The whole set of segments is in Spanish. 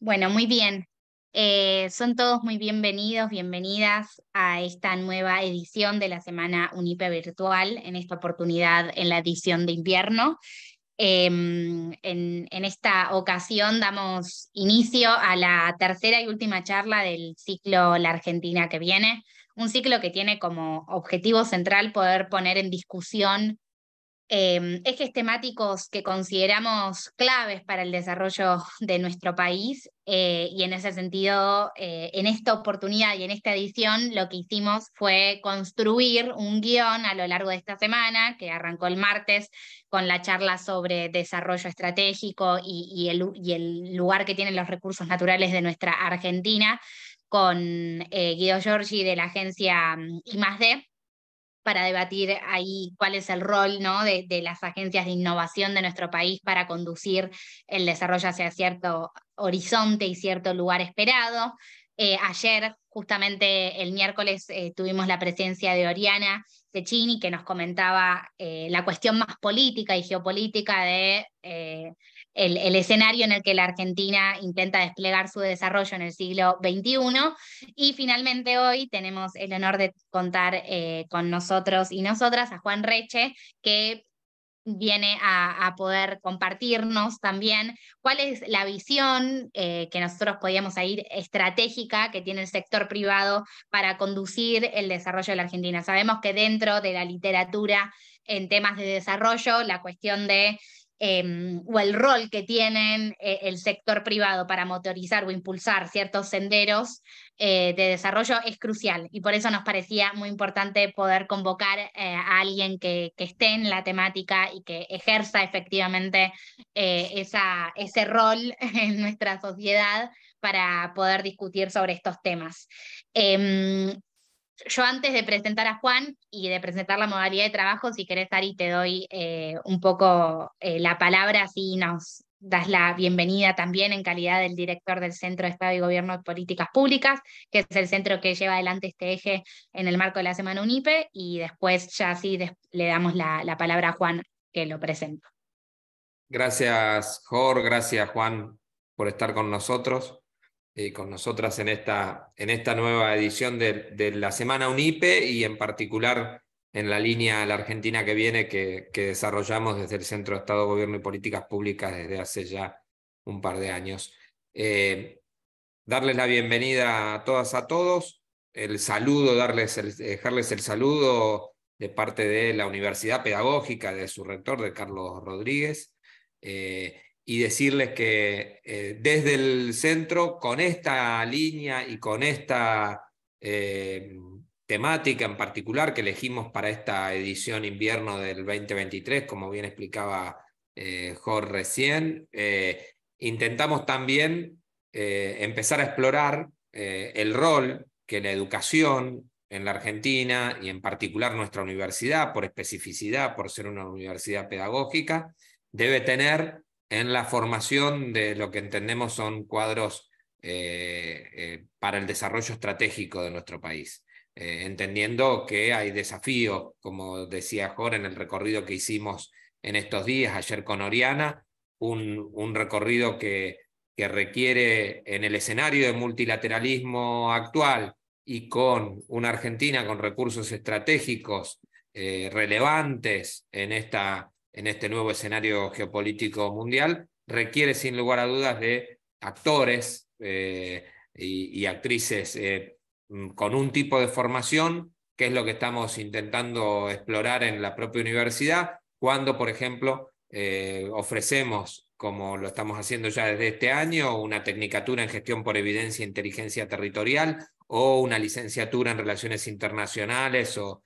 Bueno, muy bien. Eh, son todos muy bienvenidos, bienvenidas a esta nueva edición de la Semana UNIPE Virtual, en esta oportunidad en la edición de invierno. Em, en, en, esta ocasión damos inicio a la tercera y última charla del ciclo La Argentina que viene, un ciclo que tiene como objetivo central poder poner en discusión Em, ejes temáticos que consideramos claves para el desarrollo de nuestro país eh, y en ese sentido, eh, en esta oportunidad y en esta edición, lo que hicimos fue construir un guión a lo largo de esta semana, que arrancó el martes con la charla sobre desarrollo estratégico y, el, lugar que tienen los recursos naturales de nuestra Argentina, con eh, Guido Giorgi de la agencia mm, I+.D., para debatir ahí cuál es el rol ¿no? de, las agencias de innovación de nuestro país para conducir el desarrollo hacia cierto horizonte y cierto lugar esperado. Eh, ayer, justamente el miércoles, eh, tuvimos la presencia de Oriana Cecchini, que nos comentaba eh, la cuestión más política y geopolítica de el, escenario en el que la Argentina intenta desplegar su desarrollo en el siglo XXI. Y finalmente hoy tenemos el honor de contar eh, con nosotros y nosotras a Juan Reche, que viene a, poder compartirnos también cuál es la visión eh, que nosotros podíamos ir estratégica que tiene el sector privado para conducir el desarrollo de la Argentina. Sabemos que dentro de la literatura en temas de desarrollo, la cuestión de Em, o el rol que tienen eh, el sector privado para motorizar o impulsar ciertos senderos eh, de desarrollo es crucial y por eso nos parecía muy importante poder convocar eh, a alguien que, esté en la temática y que ejerza efectivamente esa, ese rol en nuestra sociedad para poder discutir sobre estos temas. Em, yo antes de presentar a Juan y de presentar la modalidad de trabajo, si querés, Ari, te doy eh, un poco eh, la palabra, si nos das la bienvenida también en calidad del director del Centro de Estado y Gobierno de Políticas Públicas, que es el centro que lleva adelante este eje en el marco de la Semana UNIPE, y después ya sí le damos la, palabra a Juan, que lo presento. Gracias, Jorge, gracias, Juan, por estar con nosotros. Eh, con nosotras en esta, en esta nueva edición de, la Semana UNIPE y en particular en la línea La Argentina que viene que, desarrollamos desde el Centro de Estado, Gobierno y Políticas Públicas desde hace ya un par de años. Eh, darles la bienvenida a todas, a todos, el saludo, darles el, dejarles el saludo de parte de la Universidad Pedagógica, de su rector, de Carlos Rodríguez. Eh, y decirles que eh, desde el centro, con esta línea y con esta eh, temática en particular que elegimos para esta edición invierno del 2023, como bien explicaba eh, Jorge recién, intentamos también empezar a explorar el rol que la educación en la Argentina y en particular nuestra universidad, por especificidad, por ser una universidad pedagógica, debe tener en la formación de lo que entendemos son cuadros eh, eh, para el desarrollo estratégico de nuestro país, eh, entendiendo que hay desafíos, como decía Jorge en el recorrido que hicimos en estos días, ayer con Oriana, un, un recorrido que, que requiere en el escenario de multilateralismo actual y con una Argentina con recursos estratégicos relevantes en esta en este nuevo escenario geopolítico mundial, requiere sin lugar a dudas de actores eh, y, actrices eh, mm, con un tipo de formación, que es lo que estamos intentando explorar en la propia universidad, cuando, por ejemplo, eh, ofrecemos, como lo estamos haciendo ya desde este año, una tecnicatura en gestión por evidencia e inteligencia territorial o una licenciatura en relaciones internacionales o,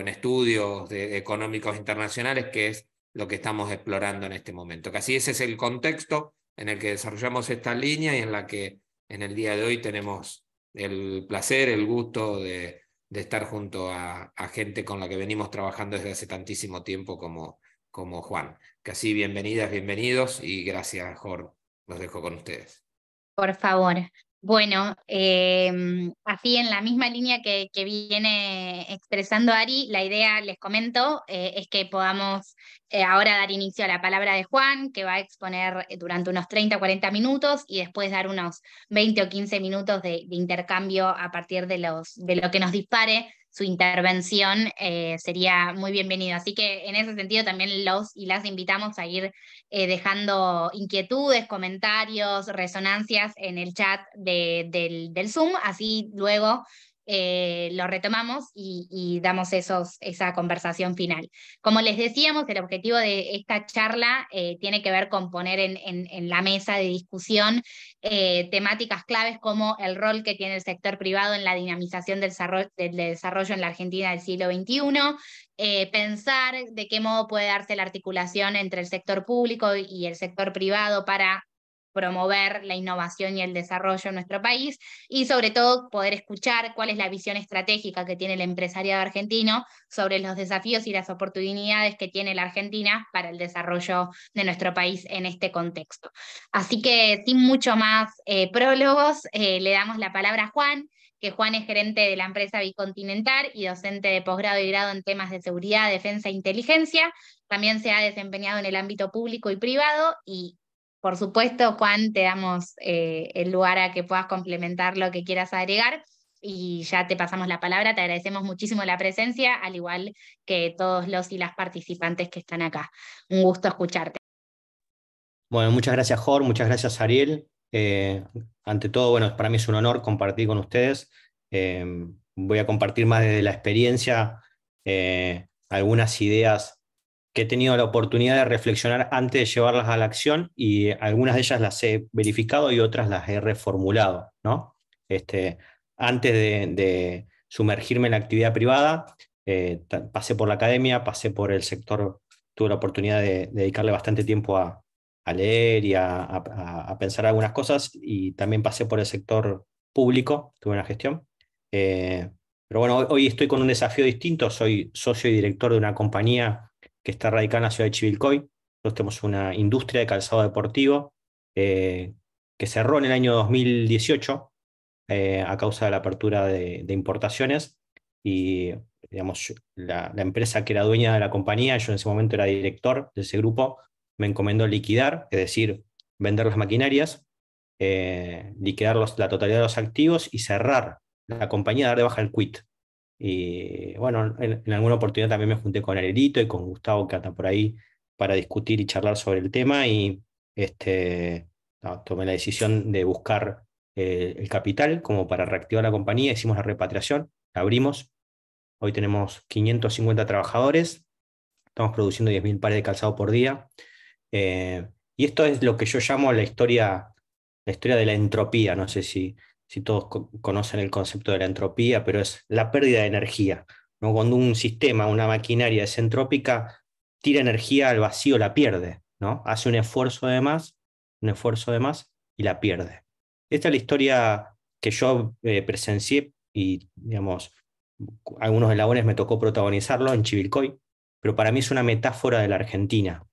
en estudios económicos internacionales, que es lo que estamos explorando en este momento. Casi ese es el contexto en el que desarrollamos esta línea y en la que en el día de hoy tenemos el placer, el gusto de, estar junto a, gente con la que venimos trabajando desde hace tantísimo tiempo como, como Juan. Casi bienvenidas, bienvenidos y gracias, Jorge. Los dejo con ustedes. Por favor. Bueno, em, así en la misma línea que, viene expresando Ari, la idea, les comento, eh, es que podamos eh, ahora dar inicio a la palabra de Juan, que va a exponer durante unos 30 o 40 minutos y después dar unos 20 o 15 minutos de, de intercambio a partir de, los, de lo que nos dispare su intervención eh, sería muy bienvenido. Así que en ese sentido también los y las invitamos a ir eh, dejando inquietudes, comentarios, resonancias en el chat del, del Zoom, así luego eh, lo retomamos y, damos esos, esa conversación final. Como les decíamos, el objetivo de esta charla eh, tiene que ver con poner en, la mesa de discusión eh, temáticas claves como el rol que tiene el sector privado en la dinamización del desarrollo en la Argentina del siglo XXI, pensar de qué modo puede darse la articulación entre el sector público y el sector privado para promover la innovación y el desarrollo en nuestro país y sobre todo poder escuchar cuál es la visión estratégica que tiene el empresariado argentino sobre los desafíos y las oportunidades que tiene la Argentina para el desarrollo de nuestro país en este contexto. Así que sin mucho más eh, prólogos, eh, le damos la palabra a Juan que Juan es gerente de la empresa Bicontinental y docente de posgrado y grado en temas de seguridad, defensa e inteligencia. También se ha desempeñado en el ámbito público y privado y por supuesto, Juan, te damos eh, el lugar a que puedas complementar lo que quieras agregar y ya te pasamos la palabra. Te agradecemos muchísimo la presencia, al igual que todos los y las participantes que están acá. Un gusto escucharte. Bueno, muchas gracias, Jorge, muchas gracias, Ariel. Eh, ante todo, bueno, para mí es un honor compartir con ustedes. Eh, voy a compartir más desde la experiencia algunas ideas que he tenido la oportunidad de reflexionar antes de llevarlas a la acción y algunas de ellas las he verificado y otras las he reformulado, ¿no? Este, antes de, sumergirme en la actividad privada, eh, pasé por la academia, pasé por el sector, tuve la oportunidad de, dedicarle bastante tiempo a, leer y a, pensar algunas cosas y también pasé por el sector público, tuve una gestión. Eh, pero bueno, hoy estoy con un desafío distinto, soy socio y director de una compañía que está radicada en la ciudad de Chivilcoy. Nosotros tenemos una industria de calzado deportivo eh, que cerró en el año 2018 eh, a causa de la apertura de, importaciones y digamos, la, empresa que era dueña de la compañía, yo en ese momento era director de ese grupo, me encomendó liquidar, es decir, vender las maquinarias, eh, liquidar la totalidad de los activos y cerrar la compañía, dar de baja el quit. Y eh, bueno, en, alguna oportunidad también me junté con Arelito y con Gustavo que anda por ahí para discutir y charlar sobre el tema y este, tomé la decisión de buscar eh, el capital como para reactivar la compañía, hicimos la repatriación, la abrimos, hoy tenemos 550 trabajadores, estamos produciendo 10.000 pares de calzado por día eh, y esto es lo que yo llamo la historia, la historia de la entropía, no sé si si todos conocen el concepto de la entropía, pero es la pérdida de energía. Cuando un sistema, una maquinaria es entrópica, tira energía al vacío, la pierde, ¿no? hace un esfuerzo de más, un esfuerzo de más y la pierde. Esta es la historia que yo eh, presencié y, digamos, algunos de labores me tocó protagonizarlo en Chivilcoy, pero para mí es una metáfora de la Argentina,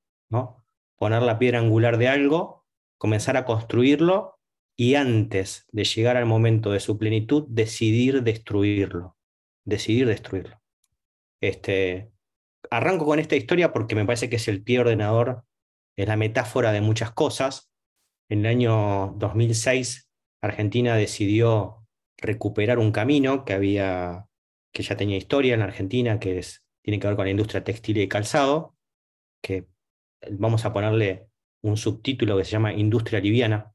Poner la piedra angular de algo, comenzar a construirlo y antes de llegar al momento de su plenitud, decidir destruirlo. Decidir destruirlo. Este, arranco con esta historia porque me parece que es el pie ordenador, es la metáfora de muchas cosas. En el año 2006, Argentina decidió recuperar un camino que había que ya tenía historia en la Argentina, que es, tiene que ver con la industria textil y calzado, que vamos a ponerle un subtítulo que se llama Industria Liviana,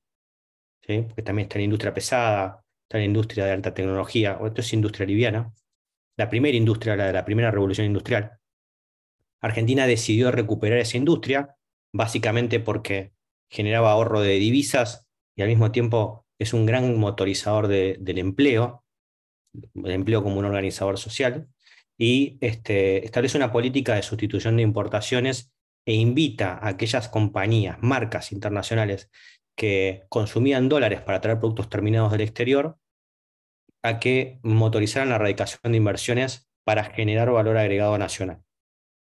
porque también está la industria pesada, está la industria de alta tecnología, o esto es industria liviana, la primera industria, la de la primera revolución industrial. Argentina decidió recuperar esa industria, básicamente porque generaba ahorro de divisas y al mismo tiempo es un gran motorizador del empleo, el empleo como un organizador social, y este, establece una política de sustitución de importaciones e invita a aquellas compañías, marcas internacionales que consumían dólares para traer productos terminados del exterior a que motorizaran la erradicación de inversiones para generar valor agregado nacional,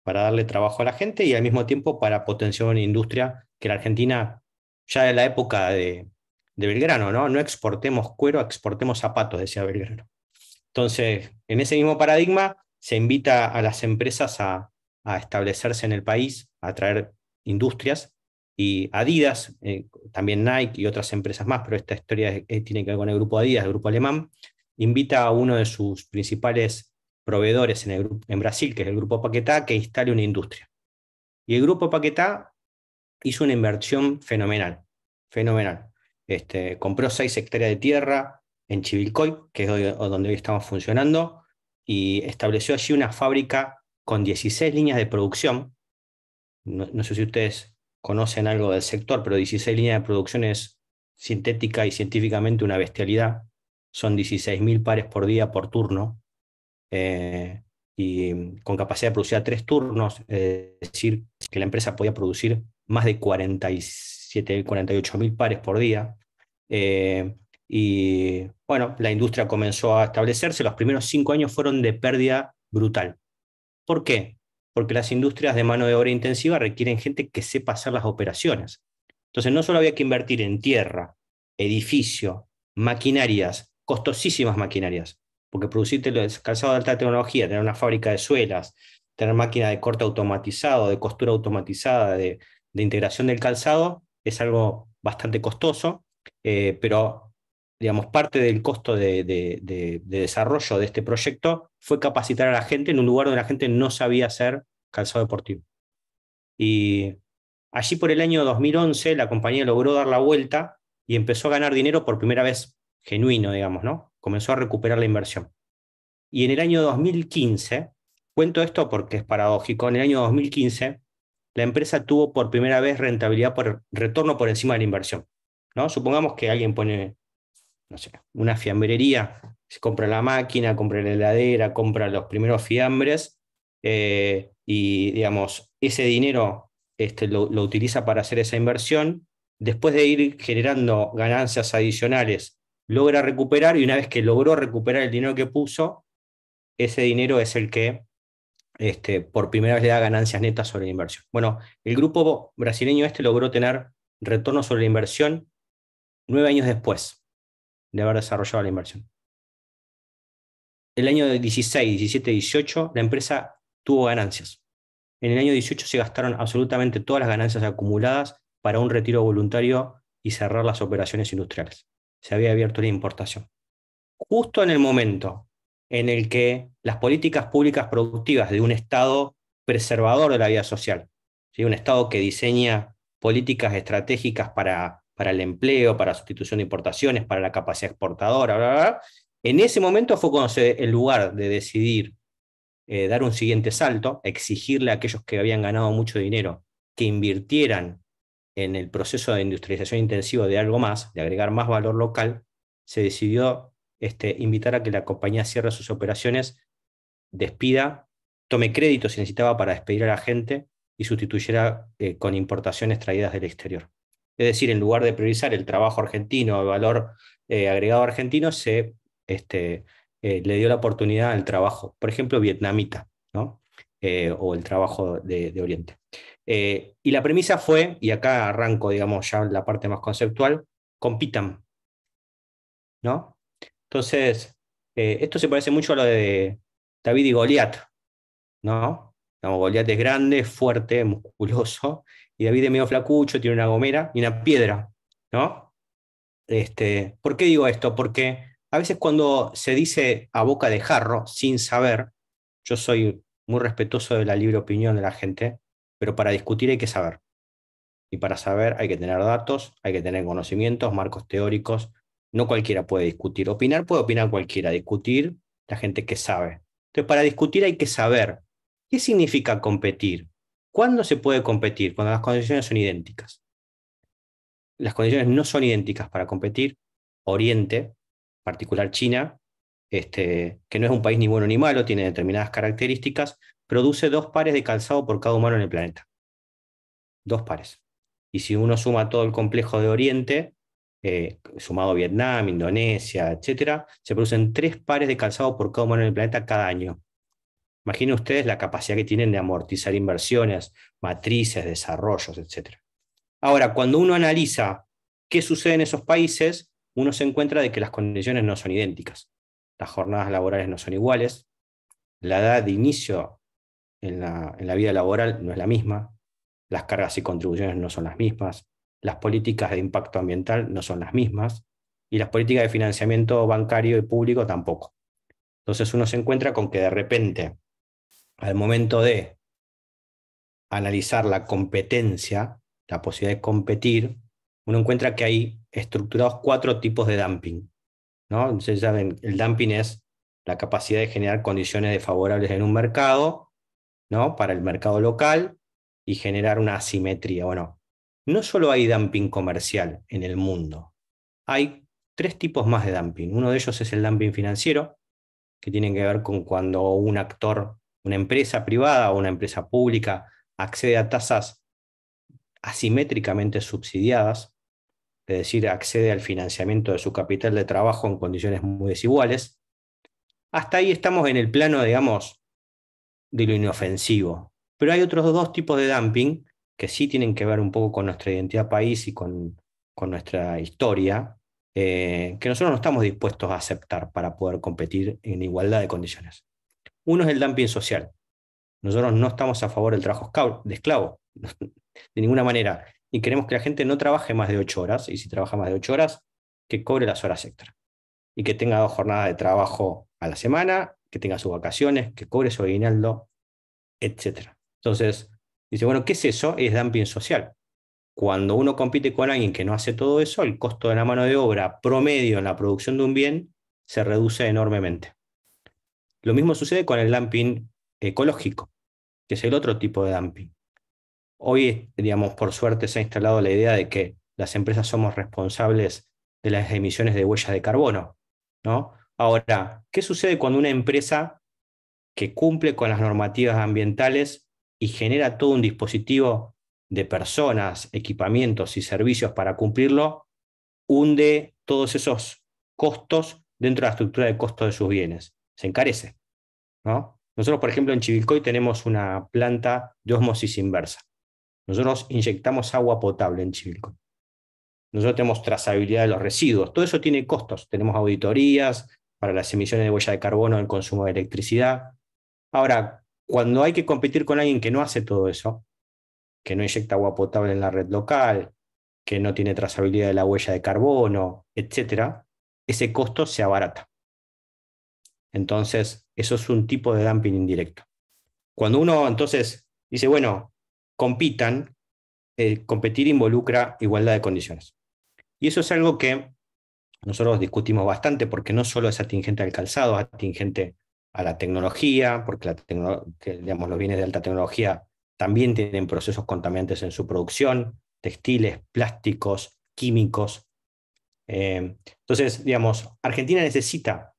para darle trabajo a la gente y al mismo tiempo para potenciar una industria que la Argentina, ya en la época de, Belgrano, ¿no? No exportemos cuero, exportemos zapatos, decía Belgrano. Entonces, en ese mismo paradigma, se invita a las empresas a, a establecerse en el país, a traer industrias y Adidas, eh, también Nike y otras empresas más, pero esta historia eh, tiene que ver con el grupo Adidas, el grupo alemán, invita a uno de sus principales proveedores en, Brasil, que es el grupo Paquetá, que instale una industria. Y el grupo Paquetá hizo una inversión fenomenal, fenomenal. Este, compró seis hectáreas de tierra en Chivilcoy, que es donde hoy estamos funcionando, y estableció allí una fábrica con 16 líneas de producción. no sé si ustedes conocen algo del sector, pero 16 líneas de producción es sintética y científicamente una bestialidad. Son 16.000 pares por día por turno eh, y mm, con capacidad de producir a tres turnos, es decir, que la empresa podía producir más de 47, 48.000 pares por día. Eh, y bueno, la industria comenzó a establecerse. Los primeros cinco años fueron de pérdida brutal. ¿Por qué? porque las industrias de mano de obra intensiva requieren gente que sepa hacer las operaciones. Entonces, no solo había que invertir en tierra, edificio, maquinarias, costosísimas maquinarias, porque producir calzado de alta tecnología, tener una fábrica de suelas, tener máquina de corte automatizado, de costura automatizada, de, integración del calzado, es algo bastante costoso, eh, pero digamos, parte del costo de, desarrollo de este proyecto fue capacitar a la gente en un lugar donde la gente no sabía hacer calzado deportivo. Y allí por el año 2011 la compañía logró dar la vuelta y empezó a ganar dinero por primera vez genuino, digamos, ¿no? Comenzó a recuperar la inversión. Y en el año 2015, cuento esto porque es paradójico, en el año 2015 la empresa tuvo por primera vez rentabilidad por retorno por encima de la inversión. ¿no? Supongamos que alguien pone no sé, una fiambrería, se compra la máquina, compra la heladera, compra los primeros fiambres eh, y, digamos, ese dinero este, lo, utiliza para hacer esa inversión. Después de ir generando ganancias adicionales, logra recuperar y una vez que logró recuperar el dinero que puso, ese dinero es el que este, por primera vez le da ganancias netas sobre la inversión. Bueno, el grupo brasileño este logró tener retorno sobre la inversión nueve años después de haber desarrollado la inversión. El año 16, 17, 18, la empresa tuvo ganancias. En el año 18 se gastaron absolutamente todas las ganancias acumuladas para un retiro voluntario y cerrar las operaciones industriales. Se había abierto la importación. Justo en el momento en el que las políticas públicas productivas de un Estado preservador de la vida social, ¿sí? un Estado que diseña políticas estratégicas para para el empleo, para sustitución de importaciones, para la capacidad exportadora, bla, bla, En ese momento fue cuando se, en lugar de decidir eh, dar un siguiente salto, exigirle a aquellos que habían ganado mucho dinero que invirtieran en el proceso de industrialización intensiva de algo más, de agregar más valor local, se decidió este, invitar a que la compañía cierre sus operaciones, despida, tome crédito si necesitaba para despedir a la gente y sustituyera eh, con importaciones traídas del exterior. Es decir, en lugar de priorizar el trabajo argentino, el valor eh, agregado argentino, se este, eh, le dio la oportunidad al trabajo, por ejemplo, vietnamita, ¿no? Eh, o el trabajo de, Oriente. y la premisa fue, y acá arranco, digamos, ya la parte más conceptual, compitan. ¿no? Entonces, esto se parece mucho a lo de David y Goliat, ¿no? Goliat es grande, fuerte, musculoso, y David es medio flacucho, tiene una gomera y una piedra, ¿no? Este, ¿Por qué digo esto? Porque a veces cuando se dice a boca de jarro, sin saber, yo soy muy respetuoso de la libre opinión de la gente, pero para discutir hay que saber. Y para saber hay que tener datos, hay que tener conocimientos, marcos teóricos. No cualquiera puede discutir. Opinar puede opinar cualquiera, discutir la gente que sabe. Entonces, para discutir hay que saber. ¿Qué significa competir? ¿Cuándo se puede competir? Cuando las condiciones son idénticas. Las condiciones no son idénticas para competir. Oriente, en particular China, este, que no es un país ni bueno ni malo, tiene determinadas características, produce dos pares de calzado por cada humano en el planeta. Dos pares. Y si uno suma todo el complejo de Oriente, eh, sumado Vietnam, Indonesia, etcétera, se producen tres pares de calzado por cada humano en el planeta cada año. Imaginen ustedes la capacidad que tienen de amortizar inversiones, matrices, desarrollos, etc. Ahora, cuando uno analiza qué sucede en esos países, uno se encuentra de que las condiciones no son idénticas. Las jornadas laborales no son iguales, la edad de inicio en la, vida laboral no es la misma, las cargas y contribuciones no son las mismas, las políticas de impacto ambiental no son las mismas y las políticas de financiamiento bancario y público tampoco. Entonces uno se encuentra con que de repente al momento de analizar la competencia, la posibilidad de competir, uno encuentra que hay estructurados cuatro tipos de dumping. ¿no? saben, el dumping es la capacidad de generar condiciones desfavorables en un mercado, ¿no? para el mercado local, y generar una asimetría. Bueno, no solo hay dumping comercial en el mundo, hay tres tipos más de dumping. Uno de ellos es el dumping financiero, que tiene que ver con cuando un actor una empresa privada o una empresa pública accede a tasas asimétricamente subsidiadas, es decir, accede al financiamiento de su capital de trabajo en condiciones muy desiguales, hasta ahí estamos en el plano, digamos, de lo inofensivo. Pero hay otros dos tipos de dumping que sí tienen que ver un poco con nuestra identidad país y con, nuestra historia, eh, que nosotros no estamos dispuestos a aceptar para poder competir en igualdad de condiciones. Uno es el dumping social. Nosotros no estamos a favor del trabajo de esclavo, de ninguna manera. Y queremos que la gente no trabaje más de ocho horas, y si trabaja más de ocho horas, que cobre las horas extra. Y que tenga dos jornadas de trabajo a la semana, que tenga sus vacaciones, que cobre su guinaldo, etc. Entonces, dice, bueno, ¿qué es eso? Es dumping social. Cuando uno compite con alguien que no hace todo eso, el costo de la mano de obra promedio en la producción de un bien se reduce enormemente. Lo mismo sucede con el dumping ecológico, que es el otro tipo de dumping. Hoy, digamos, por suerte se ha instalado la idea de que las empresas somos responsables de las emisiones de huellas de carbono, ¿no? Ahora, ¿qué sucede cuando una empresa que cumple con las normativas ambientales y genera todo un dispositivo de personas, equipamientos y servicios para cumplirlo, hunde todos esos costos dentro de la estructura de costo de sus bienes? se encarece. ¿no? Nosotros, por ejemplo, en Chivilcoy tenemos una planta de osmosis inversa. Nosotros inyectamos agua potable en Chivilcoy. Nosotros tenemos trazabilidad de los residuos. Todo eso tiene costos. Tenemos auditorías para las emisiones de huella de carbono, el consumo de electricidad. Ahora, cuando hay que competir con alguien que no hace todo eso, que no inyecta agua potable en la red local, que no tiene trazabilidad de la huella de carbono, etc., ese costo se abarata. Entonces, eso es un tipo de dumping indirecto. Cuando uno entonces dice, bueno, compitan, eh, competir involucra igualdad de condiciones. Y eso es algo que nosotros discutimos bastante porque no solo es atingente al calzado, es atingente a la tecnología, porque la los bienes de alta tecnología también tienen procesos contaminantes en su producción, textiles, plásticos, químicos. Eh, entonces, digamos, Argentina necesita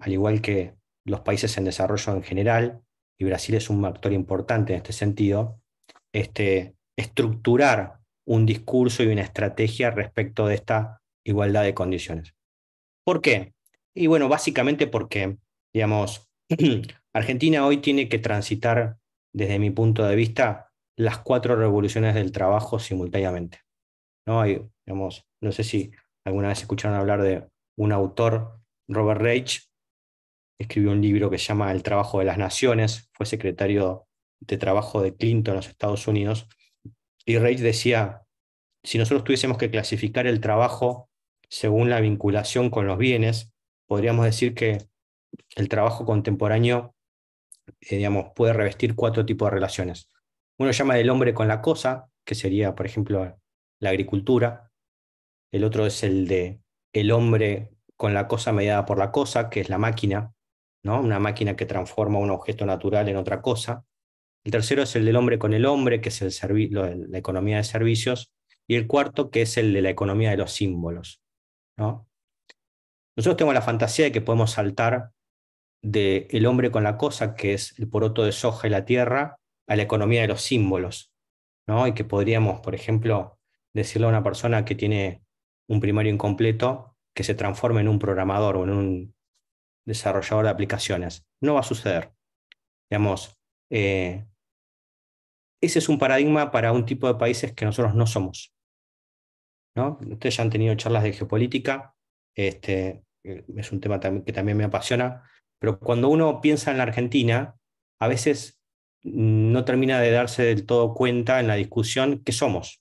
al igual que los países en desarrollo en general, y Brasil es un actor importante en este sentido, este, estructurar un discurso y una estrategia respecto de esta igualdad de condiciones. ¿Por qué? Y bueno, básicamente porque, digamos, Argentina hoy tiene que transitar, desde mi punto de vista, las cuatro revoluciones del trabajo simultáneamente. ¿No? Hay, digamos, no sé si alguna vez escucharon hablar de un autor, Robert Reich, escribió un libro que se llama El trabajo de las naciones, fue secretario de trabajo de Clinton en los Estados Unidos, y Reich decía, si nosotros tuviésemos que clasificar el trabajo según la vinculación con los bienes, podríamos decir que el trabajo contemporáneo eh, digamos, puede revestir cuatro tipos de relaciones. Uno llama el hombre con la cosa, que sería, por ejemplo, la agricultura. El otro es el de el hombre con la cosa mediada por la cosa, que es la máquina una máquina que transforma un objeto natural en otra cosa. El tercero es el del hombre con el hombre, que es el la economía de servicios. Y el cuarto, que es el de la economía de los símbolos. Nosotros tenemos la fantasía de que podemos saltar del el hombre con la cosa, que es el poroto de soja y la tierra, a la economía de los símbolos. Y que podríamos, por ejemplo, decirle a una persona que tiene un primario incompleto que se transforme en un programador o en un desarrollador de aplicaciones. No va a suceder. Digamos, eh, ese es un paradigma para un tipo de países que nosotros no somos. ¿no? Ustedes ya han tenido charlas de geopolítica, este, es un tema que también me apasiona, pero cuando uno piensa en la Argentina, a veces no termina de darse del todo cuenta en la discusión que somos.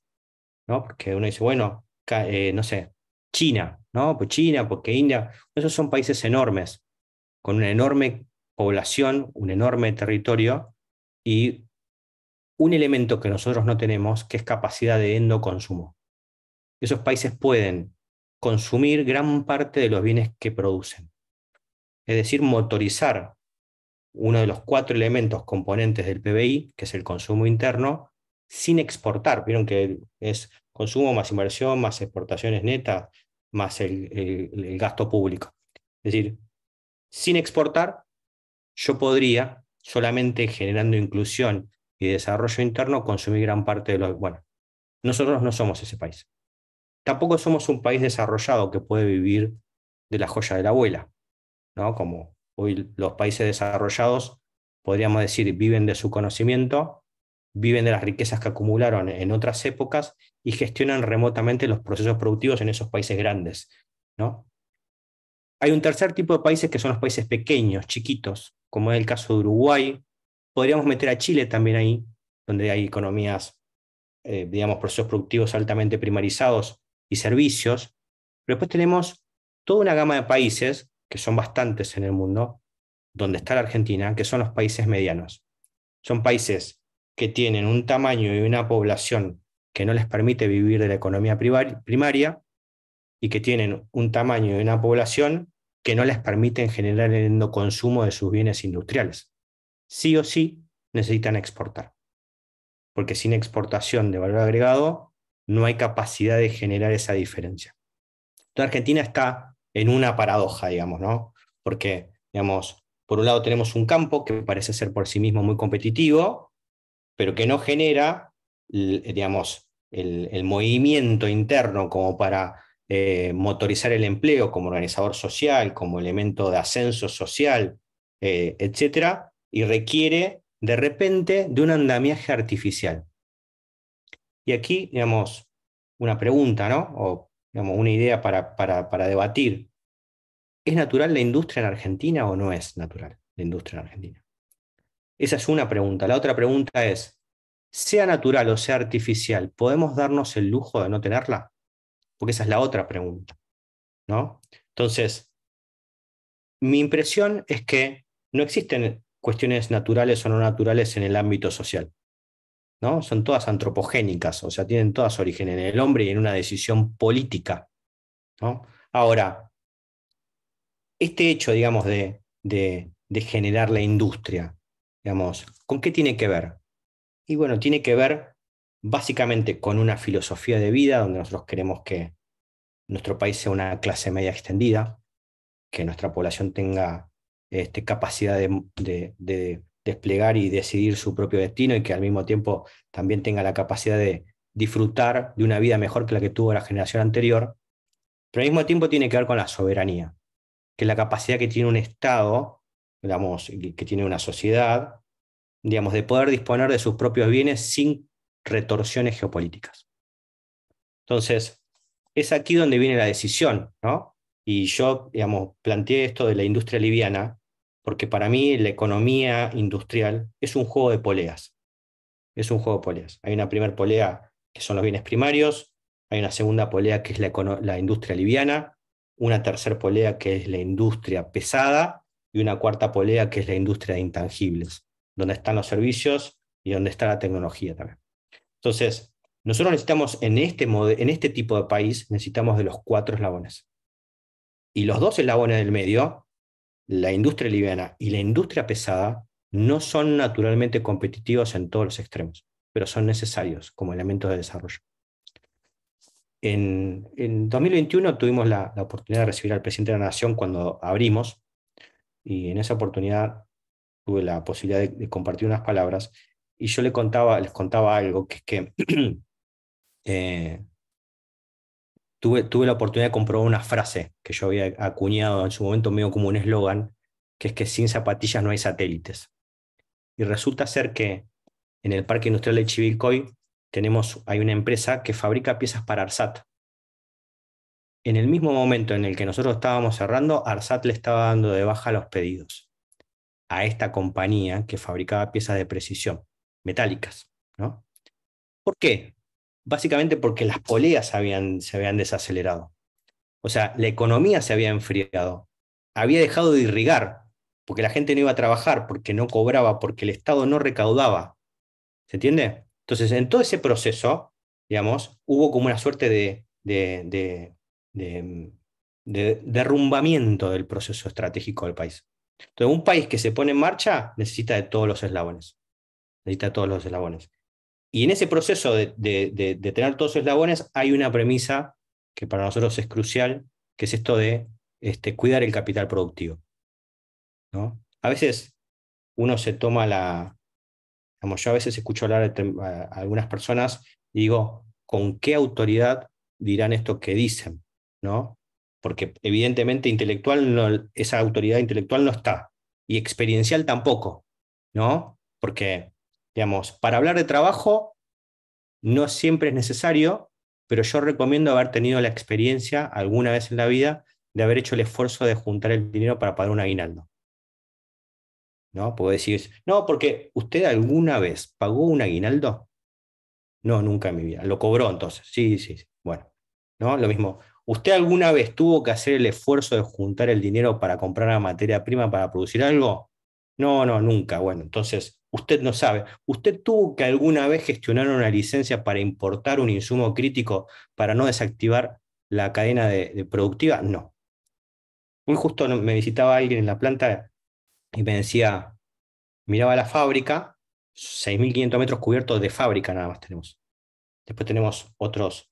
¿no? Porque uno dice, bueno, eh, no sé, China, ¿no? Pues China, porque India, esos son países enormes con una enorme población, un enorme territorio y un elemento que nosotros no tenemos, que es capacidad de endoconsumo. Esos países pueden consumir gran parte de los bienes que producen, es decir, motorizar uno de los cuatro elementos componentes del PBI, que es el consumo interno, sin exportar. Vieron que es consumo más inversión, más exportaciones netas, más el, gasto público. Es decir, sin exportar, yo podría, solamente generando inclusión y desarrollo interno, consumir gran parte de los... Bueno, nosotros no somos ese país. Tampoco somos un país desarrollado que puede vivir de la joya de la abuela, ¿no? Como hoy los países desarrollados, podríamos decir, viven de su conocimiento, viven de las riquezas que acumularon en otras épocas y gestionan remotamente los procesos productivos en esos países grandes, ¿no? Hay un tercer tipo de países que son los países pequeños, chiquitos, como es el caso de Uruguay. Podríamos meter a Chile también ahí, donde hay economías, eh, digamos, procesos productivos altamente primarizados y servicios. Pero después tenemos toda una gama de países, que son bastantes en el mundo, donde está la Argentina, que son los países medianos. Son países que tienen un tamaño y una población que no les permite vivir de la economía primaria, y que tienen un tamaño y una población que no les permiten generar el consumo de sus bienes industriales. Sí o sí necesitan exportar, porque sin exportación de valor agregado no hay capacidad de generar esa diferencia. Entonces Argentina está en una paradoja, digamos, ¿no? Porque, digamos, por un lado tenemos un campo que parece ser por sí mismo muy competitivo, pero que no genera, digamos, el, el movimiento interno como para eh, motorizar el empleo como organizador social, como elemento de ascenso social, eh, etc. Y requiere de repente de un andamiaje artificial. Y aquí, digamos, una pregunta, ¿no? O digamos, una idea para, para debatir. ¿Es natural la industria en Argentina o no es natural la industria en Argentina? Esa es una pregunta. La otra pregunta es, sea natural o sea artificial, ¿podemos darnos el lujo de no tenerla? Porque esa es la otra pregunta. ¿no? Entonces, mi impresión es que no existen cuestiones naturales o no naturales en el ámbito social. ¿no? Son todas antropogénicas, o sea, tienen todas origen en el hombre y en una decisión política. Ahora, este hecho, digamos, de, de, generar la industria, digamos, ¿con qué tiene que ver? Y bueno, tiene que ver básicamente con una filosofía de vida donde nosotros queremos que nuestro país sea una clase media extendida, que nuestra población tenga este, capacidad de, desplegar y decidir su propio destino y que al mismo tiempo también tenga la capacidad de disfrutar de una vida mejor que la que tuvo la generación anterior, pero al mismo tiempo tiene que ver con la soberanía, que es la capacidad que tiene un Estado, digamos, que tiene una sociedad, digamos, de poder disponer de sus propios bienes sin retorsiones geopolíticas. Entonces, es aquí donde viene la decisión, ¿no? Y yo, digamos, planteé esto de la industria liviana, porque para mí la economía industrial es un juego de poleas. Es un juego de poleas. Hay una primera polea que son los bienes primarios, hay una segunda polea que es la, la industria liviana, una tercera polea que es la industria pesada y una cuarta polea que es la industria de intangibles, donde están los servicios y donde está la tecnología también. Entonces, nosotros necesitamos en este, en este tipo de país, necesitamos de los cuatro eslabones. Y los dos eslabones del medio, la industria liviana y la industria pesada, no son naturalmente competitivos en todos los extremos, pero son necesarios como elementos de desarrollo. En, 2021 tuvimos la, oportunidad de recibir al presidente de la Nación cuando abrimos, y en esa oportunidad tuve la posibilidad de compartir unas palabras, y yo le contaba, les contaba algo, que es que eh, tuve, la oportunidad de comprobar una frase que yo había acuñado en su momento medio como un eslogan, que es que sin zapatillas no hay satélites. Y resulta ser que en el Parque Industrial de Chivilcoy tenemos, hay una empresa que fabrica piezas para ARSAT. En el mismo momento en el que nosotros estábamos cerrando, ARSAT le estaba dando de baja los pedidos a esta compañía que fabricaba piezas de precisión metálicas. ¿no? ¿Por qué? Básicamente porque las poleas habían, se habían desacelerado. O sea, la economía se había enfriado. Había dejado de irrigar, porque la gente no iba a trabajar, porque no cobraba, porque el Estado no recaudaba. ¿Se entiende? Entonces, en todo ese proceso, digamos, hubo como una suerte de, de, de derrumbamiento del proceso estratégico del país. Entonces, un país que se pone en marcha necesita de todos los eslabones necesita todos los eslabones. Y en ese proceso de, tener todos los eslabones hay una premisa que para nosotros es crucial, que es esto de este, cuidar el capital productivo. ¿no? A veces uno se toma la... como yo a veces escucho hablar a algunas personas y digo, ¿con qué autoridad dirán esto que dicen? ¿no? Porque evidentemente intelectual esa autoridad intelectual no está, y experiencial tampoco, ¿no? Porque Digamos, para hablar de trabajo no siempre es necesario, pero yo recomiendo haber tenido la experiencia alguna vez en la vida de haber hecho el esfuerzo de juntar el dinero para pagar un aguinaldo. ¿No? Puedo decir, no, porque usted alguna vez pagó un aguinaldo. No, nunca en mi vida. Lo cobró entonces. Sí, sí, sí. Bueno, ¿no? Lo mismo. ¿Usted alguna vez tuvo que hacer el esfuerzo de juntar el dinero para comprar la materia prima para producir algo? No, no, nunca. Bueno, entonces usted no sabe. ¿Usted tuvo que alguna vez gestionar una licencia para importar un insumo crítico para no desactivar la cadena de, productiva? No. Muy justo me visitaba alguien en la planta y me decía, miraba la fábrica, 6.500 metros cubiertos de fábrica nada más tenemos. Después tenemos otros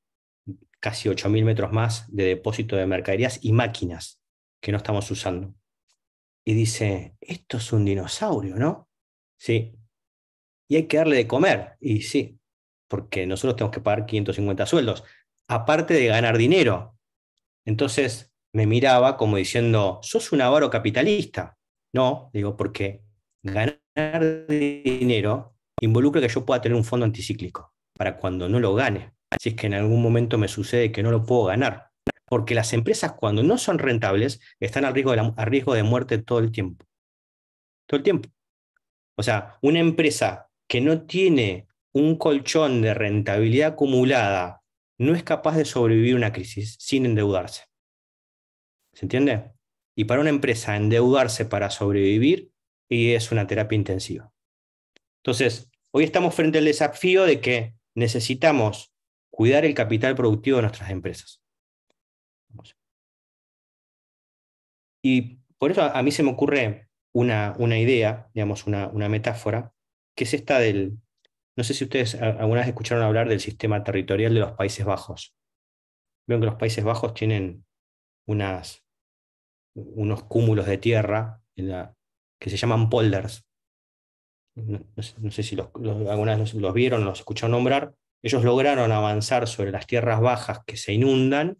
casi 8.000 metros más de depósito de mercaderías y máquinas que no estamos usando. Y dice, esto es un dinosaurio, ¿no? Sí. Y hay que darle de comer, y sí, porque nosotros tenemos que pagar 550 sueldos, aparte de ganar dinero. Entonces me miraba como diciendo, sos un avaro capitalista. No, digo, porque ganar dinero involucra que yo pueda tener un fondo anticíclico para cuando no lo gane. así es que en algún momento me sucede que no lo puedo ganar. Porque las empresas cuando no son rentables están al riesgo a riesgo de muerte todo el tiempo. Todo el tiempo. O sea, una empresa que no tiene un colchón de rentabilidad acumulada no es capaz de sobrevivir una crisis sin endeudarse. ¿Se entiende? Y para una empresa endeudarse para sobrevivir es una terapia intensiva. Entonces, hoy estamos frente al desafío de que necesitamos cuidar el capital productivo de nuestras empresas. Y por eso a, mí se me ocurre una, idea, digamos, una, metáfora, que es esta del, no sé si ustedes alguna vez escucharon hablar del sistema territorial de los Países Bajos. vean que los Países Bajos tienen unas, unos cúmulos de tierra que se llaman polders. No, sé, si los, los, los vieron o los escucharon nombrar. Ellos lograron avanzar sobre las tierras bajas que se inundan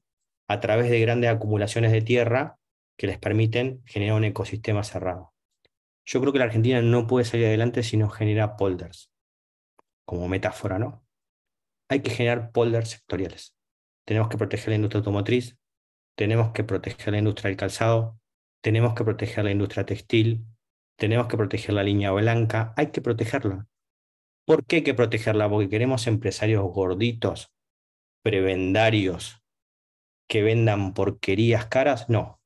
a través de grandes acumulaciones de tierra que les permiten generar un ecosistema cerrado. Yo creo que la Argentina no puede salir adelante si no genera polders, como metáfora, ¿no? Hay que generar polders sectoriales. Tenemos que proteger la industria automotriz, tenemos que proteger la industria del calzado, tenemos que proteger la industria textil, tenemos que proteger la línea blanca, hay que protegerla. ¿Por qué hay que protegerla? Porque queremos empresarios gorditos, prebendarios, que vendan porquerías caras. No.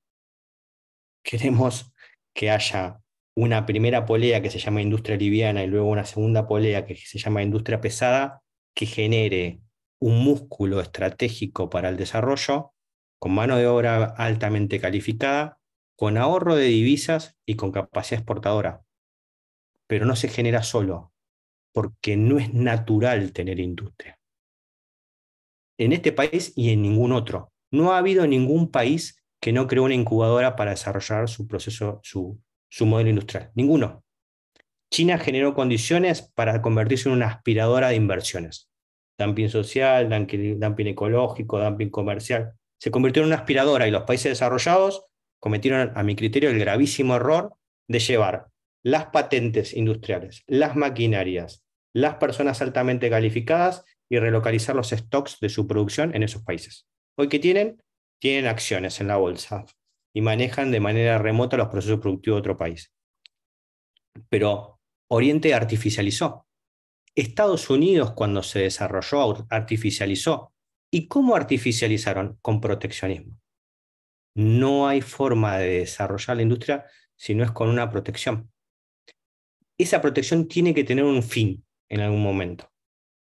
Queremos que haya una primera polea que se llama industria liviana y luego una segunda polea que se llama industria pesada, que genere un músculo estratégico para el desarrollo, con mano de obra altamente calificada, con ahorro de divisas y con capacidad exportadora. Pero no se genera solo, porque no es natural tener industria. En este país y en ningún otro. No ha habido ningún país que no creó una incubadora para desarrollar su proceso, su, su modelo industrial. Ninguno. China generó condiciones para convertirse en una aspiradora de inversiones. Dumping social, dumping, ecológico, dumping comercial. Se convirtió en una aspiradora y los países desarrollados cometieron, a mi criterio, el gravísimo error de llevar las patentes industriales, las maquinarias, las personas altamente calificadas y relocalizar los stocks de su producción en esos países. Hoy que tienen, tienen acciones en la bolsa, y manejan de manera remota los procesos productivos de otro país. Pero Oriente artificializó. Estados Unidos cuando se desarrolló artificializó. ¿Y cómo artificializaron? Con proteccionismo. No hay forma de desarrollar la industria si no es con una protección. Esa protección tiene que tener un fin en algún momento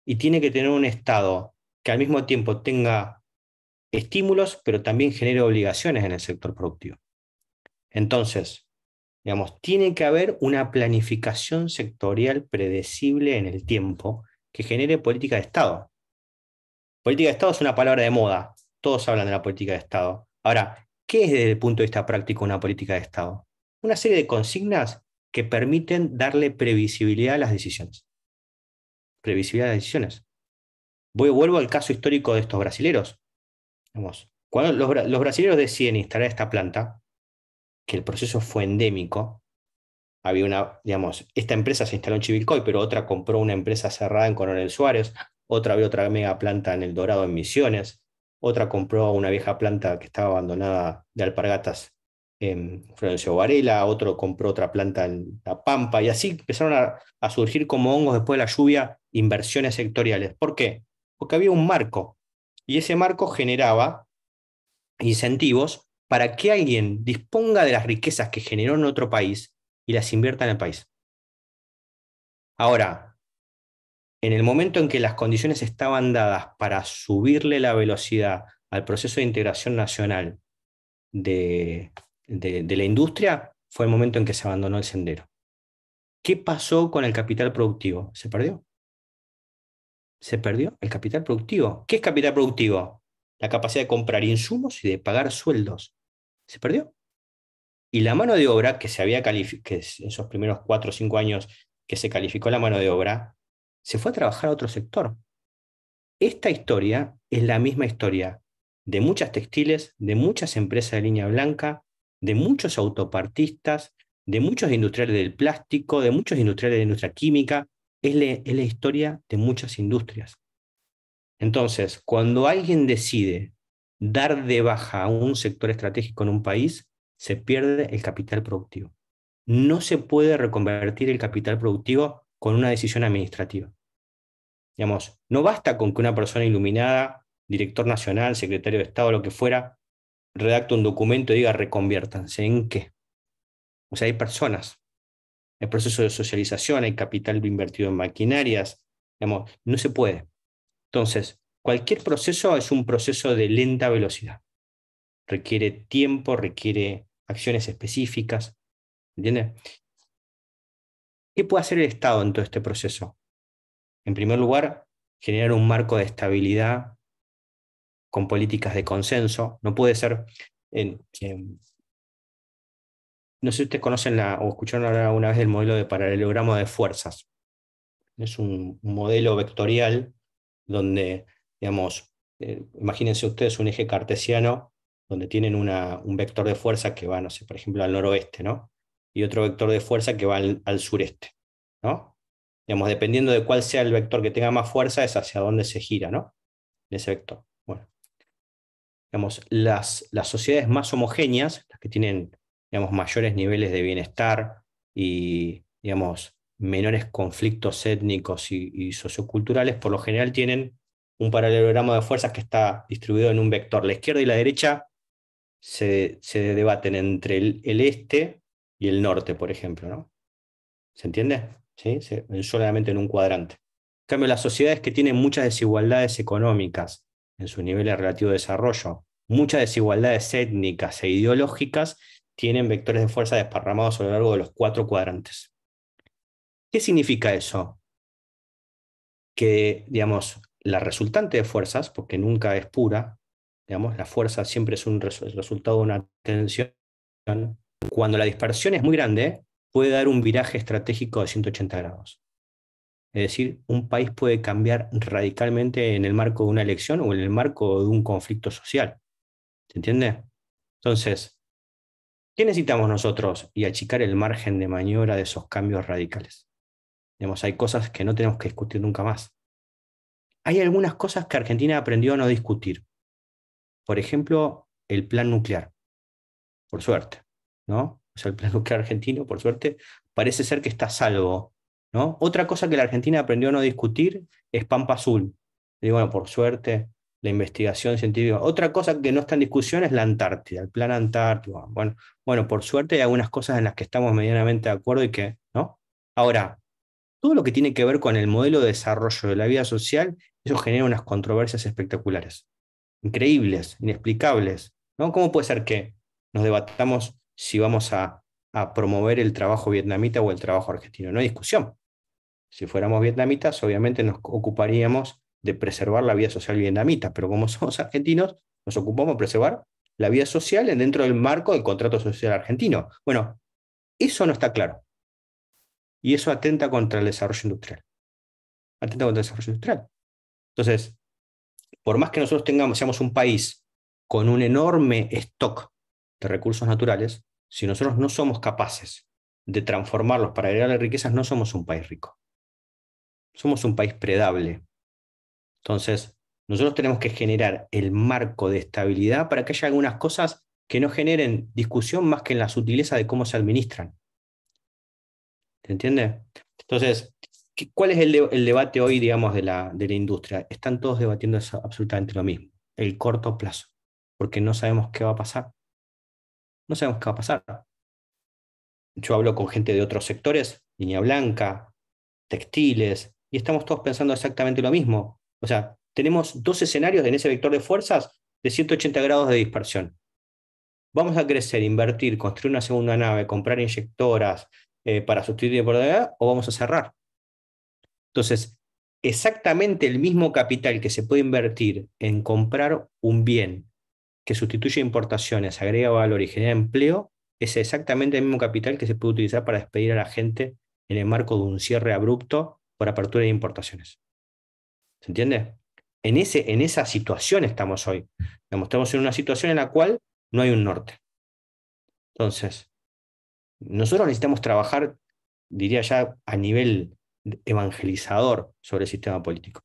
y tiene que tener un Estado que al mismo tiempo tenga estímulos, pero también genera obligaciones en el sector productivo. Entonces, digamos, tiene que haber una planificación sectorial predecible en el tiempo que genere política de Estado. Política de Estado es una palabra de moda, todos hablan de la política de Estado. Ahora, ¿qué es desde el punto de vista práctico una política de Estado? Una serie de consignas que permiten darle previsibilidad a las decisiones. Previsibilidad de decisiones. Voy, vuelvo al caso histórico de estos brasileros. Cuando los, brasileños deciden instalar esta planta, que el proceso fue endémico, había una, digamos, esta empresa se instaló en Chivilcoy, pero otra compró una empresa cerrada en Coronel Suárez, otra había otra mega planta en El Dorado en Misiones, otra compró una vieja planta que estaba abandonada de alpargatas en Florencio Varela, otro compró otra planta en La Pampa, y así empezaron a, a surgir como hongos después de la lluvia inversiones sectoriales. ¿Por qué? Porque había un marco y ese marco generaba incentivos para que alguien disponga de las riquezas que generó en otro país y las invierta en el país. Ahora, en el momento en que las condiciones estaban dadas para subirle la velocidad al proceso de integración nacional de, la industria, fue el momento en que se abandonó el sendero. ¿Qué pasó con el capital productivo? Se perdió se perdió el capital productivo. ¿Qué es capital productivo? La capacidad de comprar insumos y de pagar sueldos. Se perdió. Y la mano de obra que se había que esos primeros cuatro o cinco años que se calificó la mano de obra, se fue a trabajar a otro sector. Esta historia es la misma historia de muchas textiles, de muchas empresas de línea blanca, de muchos autopartistas, de muchos industriales del plástico, de muchos industriales de industria química, es la, historia de muchas industrias. Entonces, cuando alguien decide dar de baja a un sector estratégico en un país, se pierde el capital productivo. No se puede reconvertir el capital productivo con una decisión administrativa. Digamos, no basta con que una persona iluminada, director nacional, secretario de Estado, lo que fuera, redacte un documento y diga reconviértanse. ¿En qué? O sea, hay personas el proceso de socialización, el capital invertido en maquinarias, no se puede. Entonces, cualquier proceso es un proceso de lenta velocidad. Requiere tiempo, requiere acciones específicas. ¿Entiendes? ¿Qué puede hacer el Estado en todo este proceso? En primer lugar, generar un marco de estabilidad con políticas de consenso. No puede ser, no sé si ustedes conocen la, o escucharon alguna vez el modelo de paralelogramo de fuerzas. Es un, modelo vectorial donde, digamos, eh, imagínense ustedes un eje cartesiano donde tienen una, un vector de fuerza que va, no sé, por ejemplo, al noroeste, ¿no? Y otro vector de fuerza que va al, sureste, ¿no? Digamos, dependiendo de cuál sea el vector que tenga más fuerza, es hacia dónde se gira, ¿no? ese vector. Bueno, digamos, las, las sociedades más homogéneas, las que tienen digamos, mayores niveles de bienestar y, digamos, menores conflictos étnicos y, socioculturales, por lo general tienen un paralelogramo de fuerzas que está distribuido en un vector. La izquierda y la derecha se, debaten entre el, este y el norte, por ejemplo. ¿no? ¿Se entiende? ¿Sí? solamente en un cuadrante. En cambio, las sociedades que tienen muchas desigualdades económicas en sus niveles relativos de desarrollo, muchas desigualdades étnicas e ideológicas, tienen vectores de fuerza desparramados a lo largo de los cuatro cuadrantes. ¿Qué significa eso? Que, digamos, la resultante de fuerzas, porque nunca es pura, digamos, la fuerza siempre es un resultado de una tensión, cuando la dispersión es muy grande, puede dar un viraje estratégico de 180 grados. Es decir, un país puede cambiar radicalmente en el marco de una elección o en el marco de un conflicto social. ¿Se entiende? Entonces, ¿Qué necesitamos nosotros? Y achicar el margen de maniobra de esos cambios radicales. hay cosas que no tenemos que discutir nunca más. Hay algunas cosas que Argentina aprendió a no discutir. Por ejemplo, el plan nuclear. Por suerte, ¿no? O sea, el plan nuclear argentino, por suerte, parece ser que está salvo, ¿no? Otra cosa que la Argentina aprendió a no discutir es Pampa Azul. digo bueno, por suerte, la investigación científica. Otra cosa que no está en discusión es la Antártida, el plan Antártico. Bueno, bueno, por suerte hay algunas cosas en las que estamos medianamente de acuerdo y que, ¿no? Ahora, todo lo que tiene que ver con el modelo de desarrollo de la vida social, eso genera unas controversias espectaculares, increíbles, inexplicables. ¿no? ¿Cómo puede ser que nos debatamos si vamos a, a promover el trabajo vietnamita o el trabajo argentino? No hay discusión. Si fuéramos vietnamitas, obviamente nos ocuparíamos de preservar la vida social vietnamita, pero como somos argentinos, nos ocupamos de preservar la vida social dentro del marco del contrato social argentino. Bueno, eso no está claro. Y eso atenta contra el desarrollo industrial. Atenta contra el desarrollo industrial. Entonces, por más que nosotros tengamos, seamos un país con un enorme stock de recursos naturales, si nosotros no somos capaces de transformarlos para agregarle riquezas, no somos un país rico. Somos un país predable, entonces, nosotros tenemos que generar el marco de estabilidad para que haya algunas cosas que no generen discusión más que en la sutileza de cómo se administran. ¿Te entiende? Entonces, ¿cuál es el, debate hoy, digamos, de la, industria? Están todos debatiendo absolutamente lo mismo, el corto plazo, porque no sabemos qué va a pasar. No sabemos qué va a pasar. Yo hablo con gente de otros sectores, línea blanca, textiles, y estamos todos pensando exactamente lo mismo. O sea, tenemos dos escenarios en ese vector de fuerzas de 180 grados de dispersión. Vamos a crecer, invertir, construir una segunda nave, comprar inyectoras eh, para sustituir por edad, o vamos a cerrar. Entonces, exactamente el mismo capital que se puede invertir en comprar un bien que sustituye importaciones, agrega valor y genera empleo, es exactamente el mismo capital que se puede utilizar para despedir a la gente en el marco de un cierre abrupto por apertura de importaciones. ¿Se entiende? En, ese, en esa situación estamos hoy. estamos en una situación en la cual no hay un norte. Entonces, nosotros necesitamos trabajar, diría ya, a nivel evangelizador sobre el sistema político.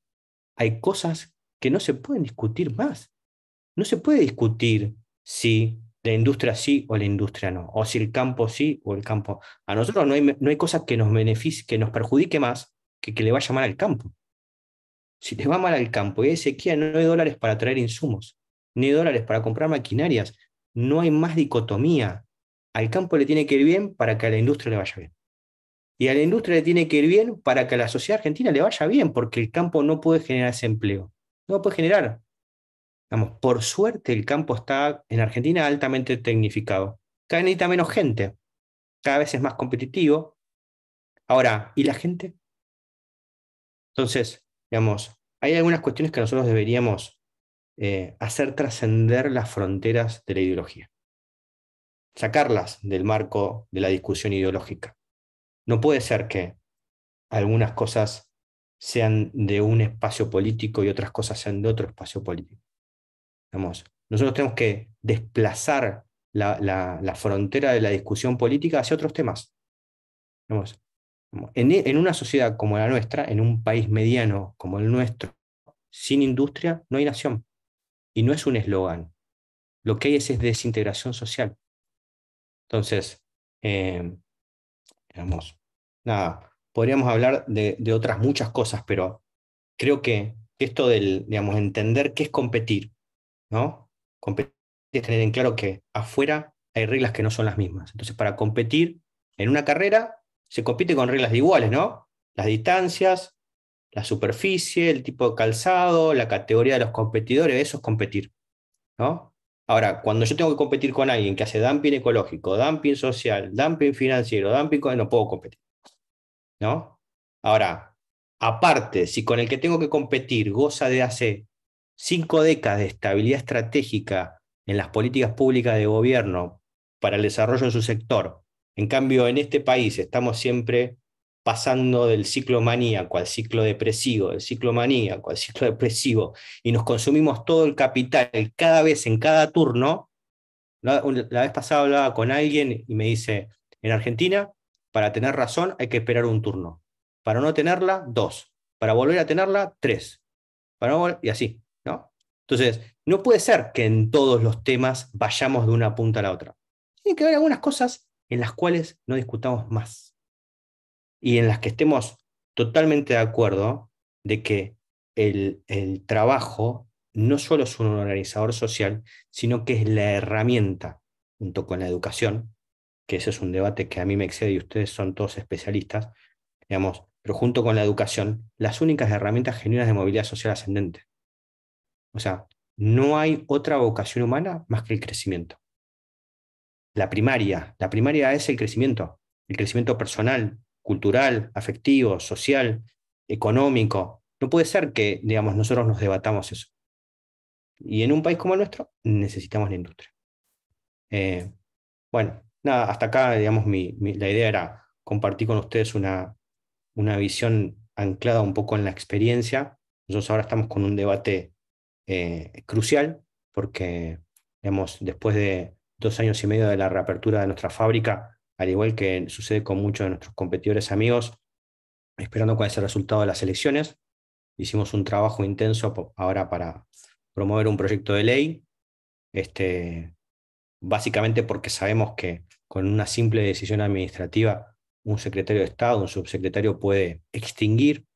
Hay cosas que no se pueden discutir más. No se puede discutir si la industria sí o la industria no, o si el campo sí o el campo. A nosotros no hay, no hay cosas que nos beneficie, que nos perjudique más que que le vaya mal al campo. Si te va mal al campo y hay sequía, no hay dólares para traer insumos, ni dólares para comprar maquinarias. No hay más dicotomía. Al campo le tiene que ir bien para que a la industria le vaya bien. Y a la industria le tiene que ir bien para que a la sociedad argentina le vaya bien, porque el campo no puede generar ese empleo. No puede generar. Vamos, por suerte el campo está en Argentina altamente tecnificado. Cada vez necesita menos gente. Cada vez es más competitivo. Ahora, ¿y la gente? Entonces, Digamos, hay algunas cuestiones que nosotros deberíamos eh, hacer trascender las fronteras de la ideología, sacarlas del marco de la discusión ideológica. No puede ser que algunas cosas sean de un espacio político y otras cosas sean de otro espacio político. Digamos, nosotros tenemos que desplazar la, frontera de la discusión política hacia otros temas. Digamos, e, en, una sociedad como la nuestra, en un país mediano como el nuestro, sin industria no hay nación. Y no es un eslogan. Lo que hay es, desintegración social. Entonces, em, digamos, nada, podríamos hablar de, de, otras muchas cosas, pero creo que esto del, digamos, entender qué es competir, ¿no? Competir es tener en claro que afuera hay reglas que no son las mismas. Entonces, para competir en una carrera se compite con reglas de iguales, ¿no? Las distancias, la superficie, el tipo de calzado, la categoría de los competidores, eso es competir, ¿no? Ahora, cuando yo tengo que competir con alguien que hace dumping ecológico, dumping social, dumping financiero, dumping, no puedo competir, ¿no? Ahora, aparte, si con el que tengo que competir goza de hace cinco décadas de estabilidad estratégica en las políticas públicas de gobierno para el desarrollo de su sector, en cambio, en este país estamos siempre pasando del ciclo maníaco al ciclo depresivo, del ciclo maníaco al ciclo depresivo, y nos consumimos todo el capital cada vez en cada turno. La, vez pasada hablaba con alguien y me dice, en Argentina, para tener razón hay que esperar un turno. Para no tenerla, dos. Para volver a tenerla, tres. Para y así, ¿no? Entonces, no puede ser que en todos los temas vayamos de una punta a la otra. Tiene que haber algunas cosas en las cuales no discutamos más y en las que estemos totalmente de acuerdo de que el, trabajo no solo es un organizador social, sino que es la herramienta, junto con la educación, que ese es un debate que a mí me excede y ustedes son todos especialistas, digamos, pero junto con la educación, las únicas herramientas genuinas de movilidad social ascendente. O sea, no hay otra vocación humana más que el crecimiento la primaria. La primaria es el crecimiento, el crecimiento personal, cultural, afectivo, social, económico. No puede ser que, digamos, nosotros nos debatamos eso. Y en un país como el nuestro necesitamos la industria. Eh, bueno, nada, hasta acá, digamos, la idea era compartir con ustedes una, una visión anclada un poco en la experiencia. Nosotros ahora estamos con un debate eh, crucial porque, digamos, después de, años y medio de la reapertura de nuestra fábrica, al igual que sucede con muchos de nuestros competidores amigos, esperando cuál es el resultado de las elecciones. Hicimos un trabajo intenso ahora para promover un proyecto de ley, este, básicamente porque sabemos que con una simple decisión administrativa, un secretario de Estado, un subsecretario puede extinguir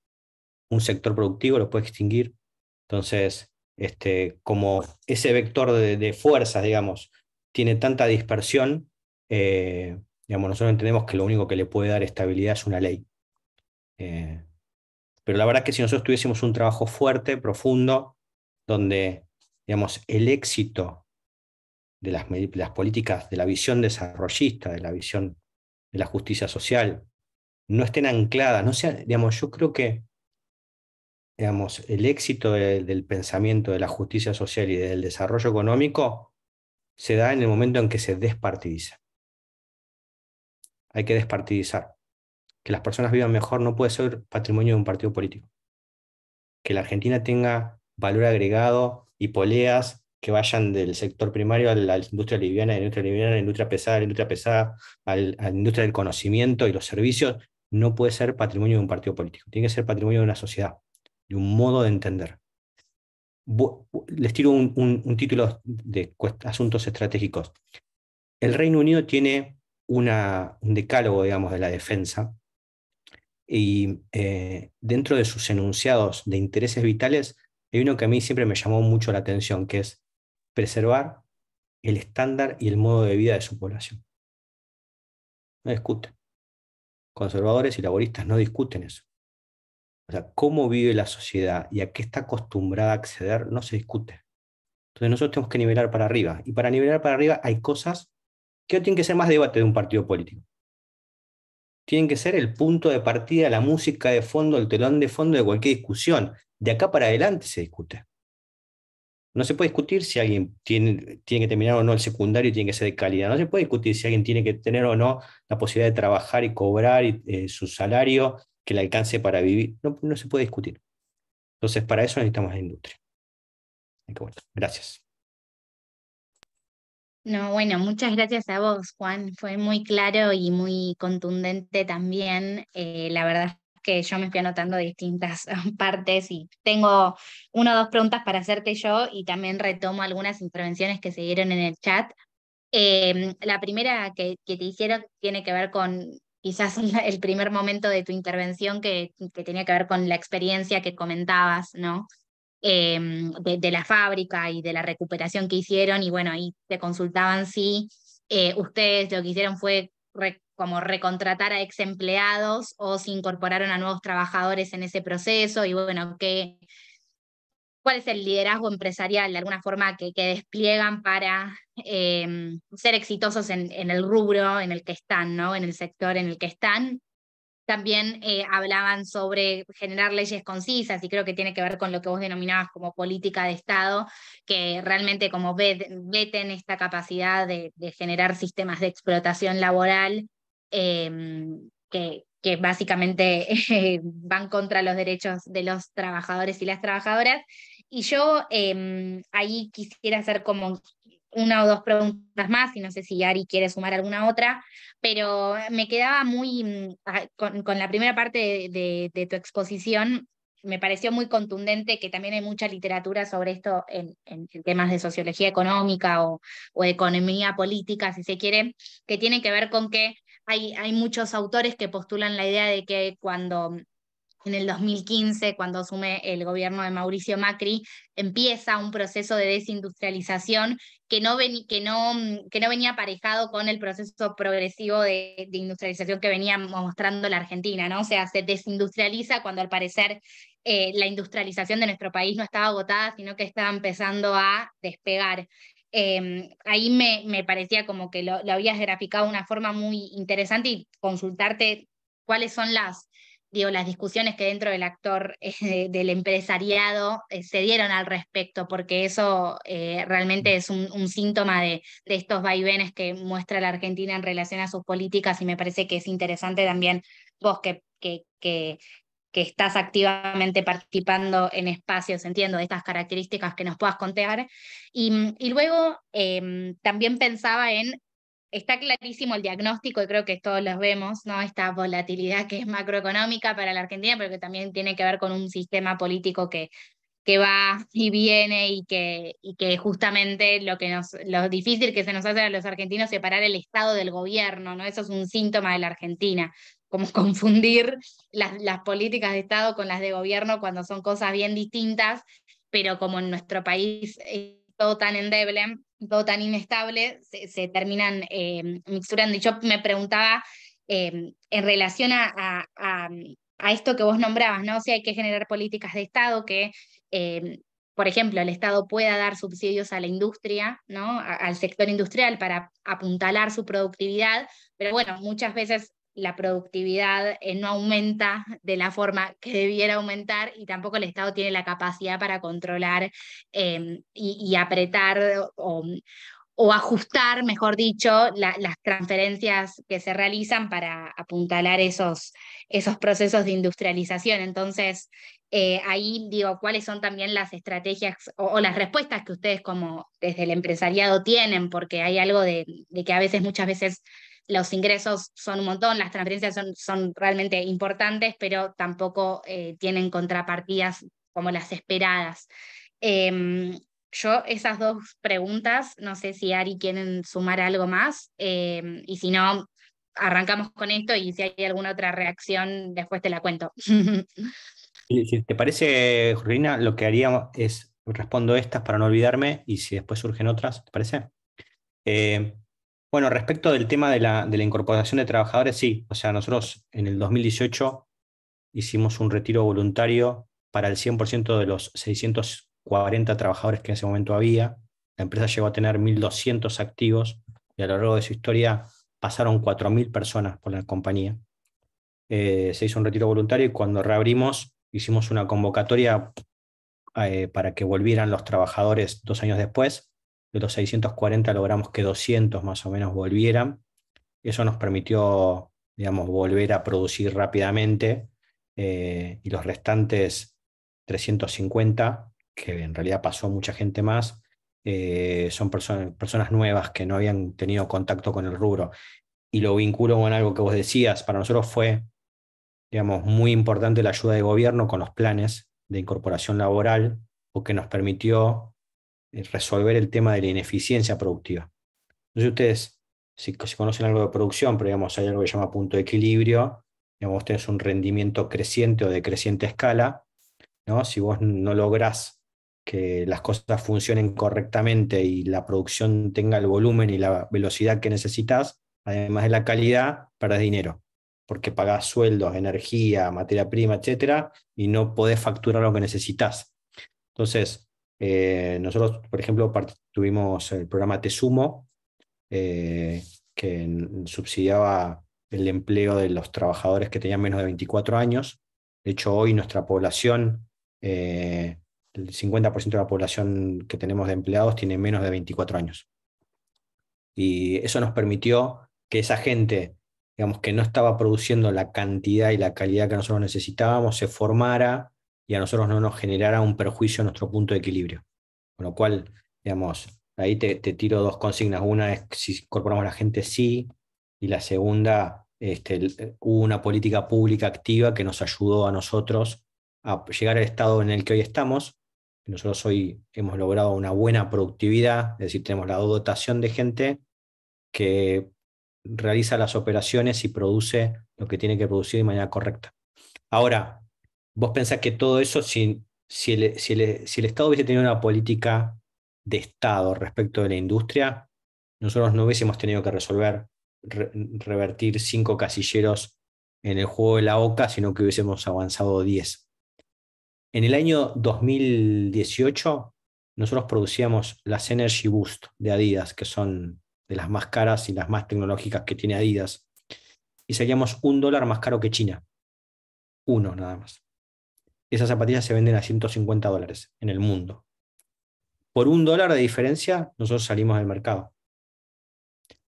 un sector productivo, lo puede extinguir. Entonces, este, como ese vector de fuerzas, digamos, tiene tanta dispersión, eh, digamos, nosotros entendemos que lo único que le puede dar estabilidad es una ley. Eh, pero la verdad es que si nosotros tuviésemos un trabajo fuerte, profundo, donde digamos, el éxito de las, políticas, de la visión desarrollista, de la visión de la justicia social, no estén ancladas, no sea digamos, yo creo que digamos, el éxito del pensamiento de la justicia social y del desarrollo económico se da en el momento en que se despartidiza. Hay que despartidizar. Que las personas vivan mejor no puede ser patrimonio de un partido político. Que la Argentina tenga valor agregado y poleas que vayan del sector primario a la industria liviana, a la industria liviana, a la industria pesada, a la industria pesada, a la industria del conocimiento y los servicios, no puede ser patrimonio de un partido político. Tiene que ser patrimonio de una sociedad, de un modo de entender les tiro un, título de asuntos estratégicos. El Reino Unido tiene un decálogo, digamos, de la defensa y eh, dentro de sus enunciados de intereses vitales hay uno que a mí siempre me llamó mucho la atención, que es preservar el estándar y el modo de vida de su población. No discuten. Conservadores y laboristas no discuten eso. O sea, cómo vive la sociedad y a qué está acostumbrada a acceder no se discute. Entonces nosotros tenemos que nivelar para arriba. Y para nivelar para arriba hay cosas que no tienen que ser más debate de un partido político. Tienen que ser el punto de partida, la música de fondo, el telón de fondo de cualquier discusión. De acá para adelante se discute. No se puede discutir si alguien tiene, tiene que terminar o no el secundario y tiene que ser de calidad. No se puede discutir si alguien tiene que tener o no la posibilidad de trabajar y cobrar eh, su salario que le alcance para vivir, no, se puede discutir. Entonces, para eso necesitamos la industria. gracias. No, bueno, muchas gracias a vos, Juan. Fue muy claro y muy contundente también. Eh, la verdad es que yo me estoy anotando distintas partes y tengo una o dos preguntas para hacerte yo y también retomo algunas intervenciones que se dieron en el chat. Eh, la primera que, que, te hicieron tiene que ver con quizás el primer momento de tu intervención que, tenía que ver con la experiencia que comentabas, ¿no? Em, de, la fábrica y de la recuperación que hicieron, y bueno, ahí te consultaban si eh, ustedes lo que hicieron fue como recontratar a ex empleados o si incorporaron a nuevos trabajadores en ese proceso, y bueno, qué, cuál es el liderazgo empresarial de alguna forma que, que despliegan para em, ser exitosos en, el rubro en el que están, ¿no? en el sector en el que están. También eh, hablaban sobre generar leyes concisas y creo que tiene que ver con lo que vos denominabas como política de Estado, que realmente como veten esta capacidad de, generar sistemas de explotación laboral em, que, que básicamente van contra los derechos de los trabajadores y las trabajadoras. Y yo em, ahí quisiera hacer como una o dos preguntas más, y no sé si Ari quiere sumar alguna otra, pero me quedaba muy mm, ah, con, la primera parte de, tu exposición. Me pareció muy contundente que también hay mucha literatura sobre esto en, temas de sociología económica o, economía política, si se quiere, que tiene que ver con que hay, hay muchos autores que postulan la idea de que cuando en el 2015, cuando asume el gobierno de Mauricio Macri, empieza un proceso de desindustrialización que no, que no, que no venía aparejado con el proceso progresivo de, industrialización que venía mostrando la Argentina, ¿no? O sea, se desindustrializa cuando al parecer eh, la industrialización de nuestro país no estaba agotada, sino que estaba empezando a despegar. Em, ahí me, me, parecía como que lo, lo habías graficado de una forma muy interesante y consultarte cuáles son las las discusiones que dentro del actor, eh, del empresariado, eh, se dieron al respecto, porque eso eh, realmente es un, síntoma de, estos vaivenes que muestra la Argentina en relación a sus políticas y me parece que es interesante también vos que, que, estás activamente participando en espacios, entiendo, de estas características que nos puedas contar. Y, y luego em, también pensaba en está clarísimo el diagnóstico y creo que todos los vemos, ¿no? Esta volatilidad que es macroeconómica para la Argentina, pero que también tiene que ver con un sistema político que, que va y viene y que, y que justamente lo, que nos, lo difícil que se nos hace a los argentinos separar el Estado del gobierno, ¿no? Eso es un síntoma de la Argentina como confundir las, las políticas de Estado con las de gobierno cuando son cosas bien distintas, pero como en nuestro país es todo tan endeble, todo tan inestable, se, terminan eh, mixturando. Y yo me preguntaba eh, en relación a, esto que vos nombrabas, ¿no? Si hay que generar políticas de Estado que, eh, por ejemplo, el Estado pueda dar subsidios a la industria, ¿no? al sector industrial para apuntalar su productividad, pero bueno, muchas veces la productividad eh, no aumenta de la forma que debiera aumentar y tampoco el Estado tiene la capacidad para controlar em, y, apretar o, ajustar, mejor dicho, las transferencias que se realizan para apuntalar esos, esos procesos de industrialización. Entonces, eh, ahí digo, cuáles son también las estrategias o, las respuestas que ustedes como desde el empresariado tienen, porque hay algo de que a veces, muchas veces los ingresos son un montón, las transferencias son, realmente importantes, pero tampoco eh, tienen contrapartidas como las esperadas. Em, yo esas dos preguntas, no sé si Ari quieren sumar algo más, em, y si no, arrancamos con esto y si hay alguna otra reacción, después te la cuento. si te parece, Julina? lo que haríamos es, respondo estas para no olvidarme, y si después surgen otras, ¿te parece? Eh, bueno, respecto del tema de la, incorporación de trabajadores, sí. O sea, nosotros en el 2018 hicimos un retiro voluntario para el 100% de los 640 trabajadores que en ese momento había. La empresa llegó a tener 1.200 activos y a lo largo de su historia pasaron 4.000 personas por la compañía. Eh, se hizo un retiro voluntario y cuando reabrimos hicimos una convocatoria eh, para que volvieran los trabajadores dos años después de los 640 logramos que 200 más o menos volvieran. Eso nos permitió, digamos, volver a producir rápidamente eh, y los restantes 350, que en realidad pasó mucha gente más, eh, son personas, personas nuevas que no habían tenido contacto con el rubro. Y lo vinculo con algo que vos decías, para nosotros fue, digamos, muy importante la ayuda de gobierno con los planes de incorporación laboral, porque nos permitió eh, resolver el tema de la ineficiencia productiva. Entonces ustedes si, conocen algo de producción, pero digamos, hay algo que se llama punto de equilibrio, digamos, tenés un rendimiento creciente o de creciente escala, ¿no? Si vos no lográs que las cosas funcionen correctamente y la producción tenga el volumen y la velocidad que necesitas, además de la calidad, perdés dinero, porque pagás sueldos, energía, materia prima, etcétera, y no podés facturar lo que necesitas. Entonces, eh, nosotros, por ejemplo, tuvimos el programa Tesumo, eh, que subsidiaba el empleo de los trabajadores que tenían menos de 24 años. De hecho, hoy nuestra población, eh, el 50% de la población que tenemos de empleados tiene menos de 24 años. Y eso nos permitió que esa gente, digamos, que no estaba produciendo la cantidad y la calidad que nosotros necesitábamos, se formara, y a nosotros no nos generara un perjuicio en nuestro punto de equilibrio. Con lo cual, digamos, ahí te, tiro dos consignas. Una es si incorporamos a la gente sí, y la segunda, este, eh, hubo una política pública activa que nos ayudó a nosotros a llegar al estado en el que hoy estamos. Nosotros hoy hemos logrado una buena productividad, es decir, tenemos la dotación de gente que realiza las operaciones y produce lo que tiene que producir de manera correcta. Ahora, vos pensás que todo eso, si, el, Estado hubiese tenido una política de Estado respecto de la industria, nosotros no hubiésemos tenido que resolver revertir cinco casilleros en el juego de la OCA, sino que hubiésemos avanzado diez. En el año 2018, nosotros producíamos las Energy Boost de Adidas, que son de las más caras y las más tecnológicas que tiene Adidas, y salíamos un dólar más caro que China. Uno nada más esas zapatillas se venden a 150 dólares en el mundo. Por un dólar de diferencia, nosotros salimos del mercado.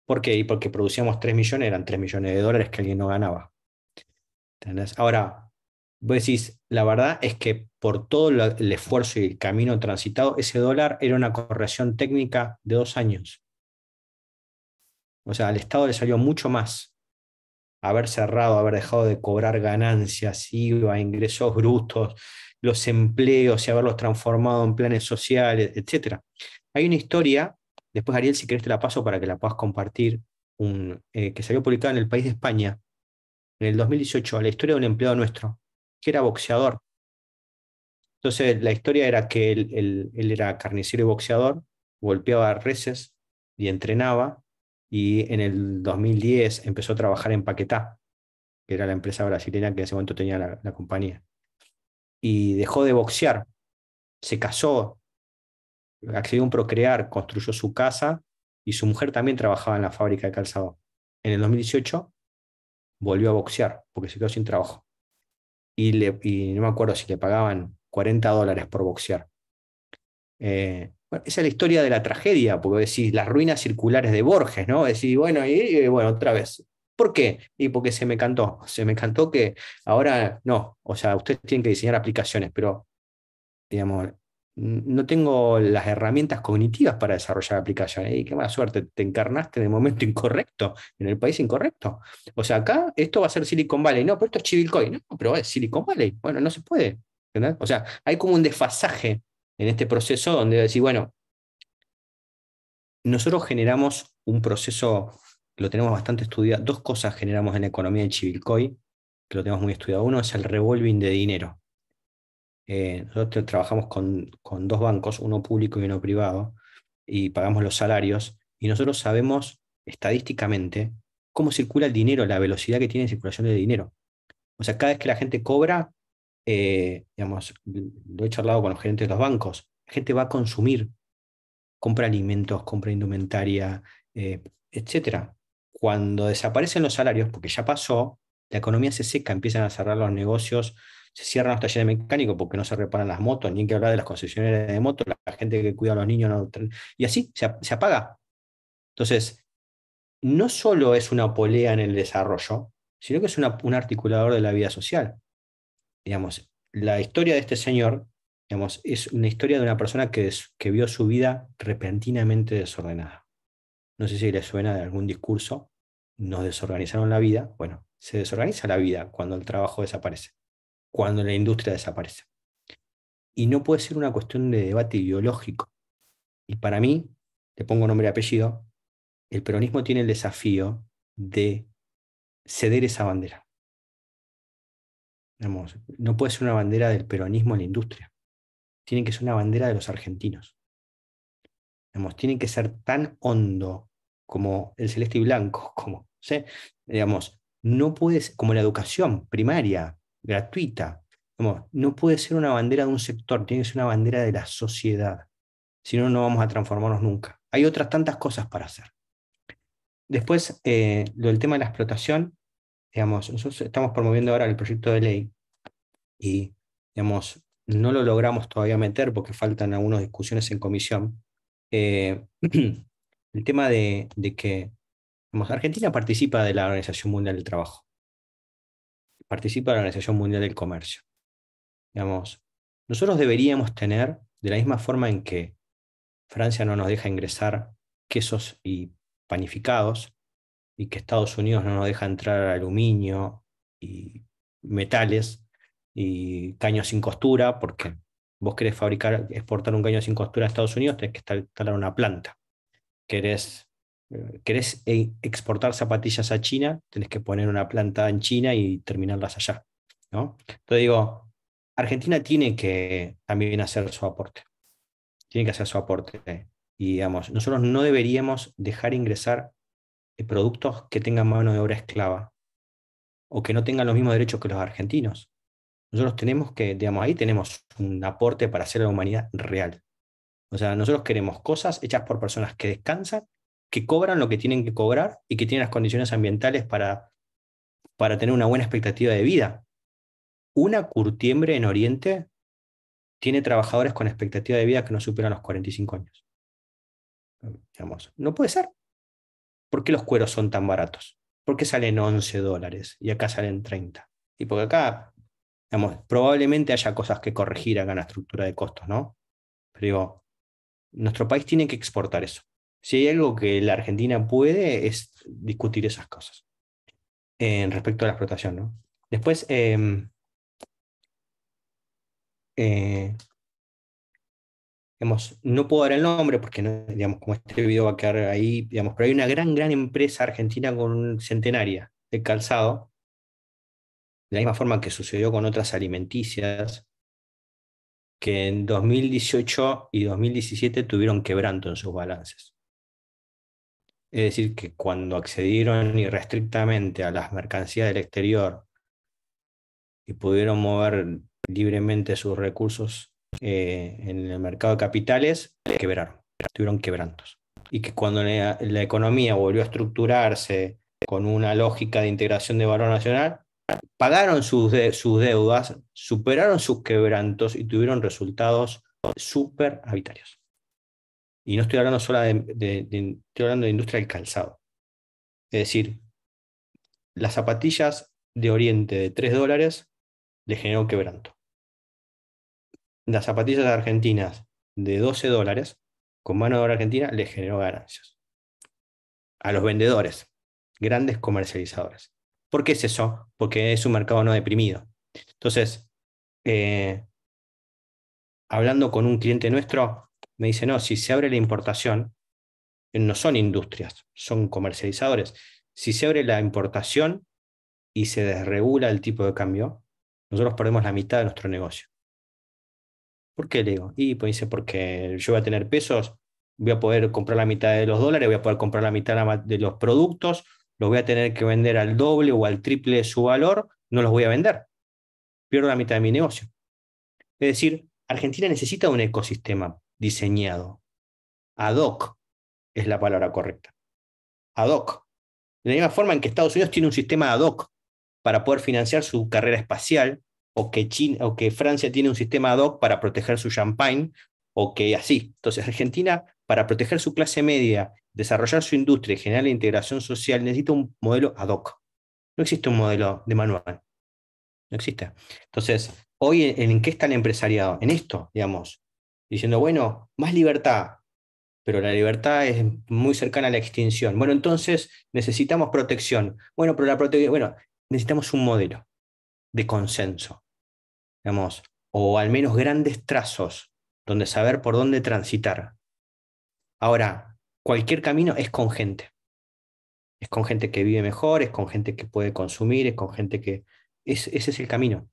¿Por qué? Porque producíamos 3 millones, eran 3 millones de dólares que alguien no ganaba. Ahora, vos decís, la verdad es que por todo el esfuerzo y el camino transitado, ese dólar era una corrección técnica de dos años. O sea, al Estado le salió mucho más haber cerrado, haber dejado de cobrar ganancias, IVA, ingresos brutos, los empleos y haberlos transformado en planes sociales, etc. Hay una historia, después Ariel, si querés te la paso para que la puedas compartir, un, eh, que salió publicada en el país de España en el 2018, la historia de un empleado nuestro, que era boxeador. Entonces, la historia era que él, era carnicero y boxeador, golpeaba reses y entrenaba, y en el 2010 empezó a trabajar en Paquetá, que era la empresa brasileña que en ese momento tenía la, compañía. Y dejó de boxear, se casó, accedió a un procrear, construyó su casa y su mujer también trabajaba en la fábrica de calzado. En el 2018 volvió a boxear porque se quedó sin trabajo. Y, no me acuerdo si le pagaban 40 dólares por boxear. Eh, esa es la historia de la tragedia, porque decís las ruinas circulares de Borges, ¿no? Decís, bueno, y, bueno, otra vez. ¿Por qué? Y porque se me cantó, se me encantó que ahora no, o sea, ustedes tienen que diseñar aplicaciones, pero, digamos, no tengo las herramientas cognitivas para desarrollar aplicaciones. Y qué mala suerte, te encarnaste en el momento incorrecto, en el país incorrecto. O sea, acá esto va a ser Silicon Valley, no, pero esto es Chivilcoy, no, pero es Silicon Valley. Bueno, no se puede. ¿entendés? O sea, hay como un desfasaje en este proceso donde decir, bueno, nosotros generamos un proceso, lo tenemos bastante estudiado, dos cosas generamos en la economía de Chivilcoy, que lo tenemos muy estudiado. Uno es el revolving de dinero. Eh, nosotros trabajamos con, con dos bancos, uno público y uno privado, y pagamos los salarios, y nosotros sabemos estadísticamente cómo circula el dinero, la velocidad que tiene circulación de dinero. O sea, cada vez que la gente cobra, eh, digamos, lo he charlado con los gerentes de los bancos, la gente va a consumir, compra alimentos, compra indumentaria, eh, etc. Cuando desaparecen los salarios, porque ya pasó, la economía se seca, empiezan a cerrar los negocios, se cierran los talleres mecánicos porque no se reparan las motos, ni hay que hablar de las concesionarias de motos, la gente que cuida a los niños, y así se, apaga. Entonces, no solo es una polea en el desarrollo, sino que es un articulador de la vida social. Digamos, la historia de este señor digamos, es una historia de una persona que, que vio su vida repentinamente desordenada. No sé si le suena de algún discurso, nos desorganizaron la vida. Bueno, se desorganiza la vida cuando el trabajo desaparece, cuando la industria desaparece. Y no puede ser una cuestión de debate ideológico. Y para mí, le pongo nombre y apellido, el peronismo tiene el desafío de ceder esa bandera no puede ser una bandera del peronismo en la industria. Tiene que ser una bandera de los argentinos. Tiene que ser tan hondo como el celeste y blanco, como, digamos, no puede como la educación primaria, gratuita, no puede ser una bandera de un sector, tiene que ser una bandera de la sociedad. Si no, no vamos a transformarnos nunca. Hay otras tantas cosas para hacer. Después, eh, lo del tema de la explotación, digamos, nosotros estamos promoviendo ahora el proyecto de ley y, digamos, no lo logramos todavía meter porque faltan algunas discusiones en comisión. Eh, el tema de, de que Argentina participa de la Organización Mundial del Trabajo, participa de la Organización Mundial del Comercio. Digamos, nosotros deberíamos tener, de la misma forma en que Francia no nos deja ingresar quesos y panificados, y que Estados Unidos no nos deja entrar aluminio y metales y caños sin costura, porque vos querés fabricar, exportar un caño sin costura a Estados Unidos, tenés que instalar una planta. Querés, eh, e, exportar zapatillas a China, tenés que poner una planta en China y terminarlas allá. ¿no? Entonces digo, Argentina tiene que también hacer su aporte. Tiene que hacer su aporte. Y digamos, nosotros no deberíamos dejar ingresar productos que tengan mano de obra esclava o que no tengan los mismos derechos que los argentinos. Nosotros tenemos que, digamos, ahí tenemos un aporte para hacer a la humanidad real. O sea, nosotros queremos cosas hechas por personas que descansan, que cobran lo que tienen que cobrar y que tienen las condiciones ambientales para, para tener una buena expectativa de vida. Una curtiembre en Oriente tiene trabajadores con expectativa de vida que no superan los 45 años. Digamos, no puede ser. ¿por qué los cueros son tan baratos? ¿Por qué salen 11 dólares y acá salen 30? Y porque acá, digamos, probablemente haya cosas que corregir acá en la estructura de costos, ¿no? Pero digo, nuestro país tiene que exportar eso. Si hay algo que la Argentina puede es discutir esas cosas en eh, respecto a la explotación, ¿no? Después, em, eh, no puedo dar el nombre porque como este video va a quedar ahí, pero hay una gran, gran empresa argentina con centenaria de calzado, de la misma forma que sucedió con otras alimenticias, que en 2018 y 2017 tuvieron quebranto en sus balances. Es decir, que cuando accedieron irrestrictamente a las mercancías del exterior y pudieron mover libremente sus recursos, eh, en el mercado de capitales quebraron, tuvieron quebrantos. Y que cuando la, economía volvió a estructurarse con una lógica de integración de valor nacional, pagaron sus, sus deudas, superaron sus quebrantos y tuvieron resultados súper habitarios. Y no estoy hablando solo de, de, estoy hablando de industria del calzado. Es decir, las zapatillas de Oriente de 3 dólares le generó quebranto las zapatillas argentinas de 12 dólares con mano de obra argentina le generó ganancias. A los vendedores, grandes comercializadores. ¿Por qué es eso? Porque es un mercado no deprimido. Entonces, eh, hablando con un cliente nuestro, me dice, no, si se abre la importación, no son industrias, son comercializadores. Si se abre la importación y se desregula el tipo de cambio, nosotros perdemos la mitad de nuestro negocio. ¿Por qué? Le digo, y pues dice, porque yo voy a tener pesos, voy a poder comprar la mitad de los dólares, voy a poder comprar la mitad de los productos, los voy a tener que vender al doble o al triple de su valor, no los voy a vender. Pierdo la mitad de mi negocio. Es decir, Argentina necesita un ecosistema diseñado. Ad hoc es la palabra correcta. Ad hoc. De la misma forma en que Estados Unidos tiene un sistema ad hoc para poder financiar su carrera espacial, o que, o que Francia tiene un sistema ad hoc para proteger su champagne, o que así. Entonces Argentina, para proteger su clase media, desarrollar su industria y generar la integración social, necesita un modelo ad hoc. No existe un modelo de manual. No existe. Entonces, hoy en, qué está el empresariado? En esto, digamos. Diciendo, bueno, más libertad, pero la libertad es muy cercana a la extinción. Bueno, entonces necesitamos protección. Bueno, pero la protección, bueno, necesitamos un modelo de consenso, digamos, o al menos grandes trazos donde saber por dónde transitar. Ahora, cualquier camino es con gente. Es con gente que vive mejor, es con gente que puede consumir, es con gente que... ese es el camino,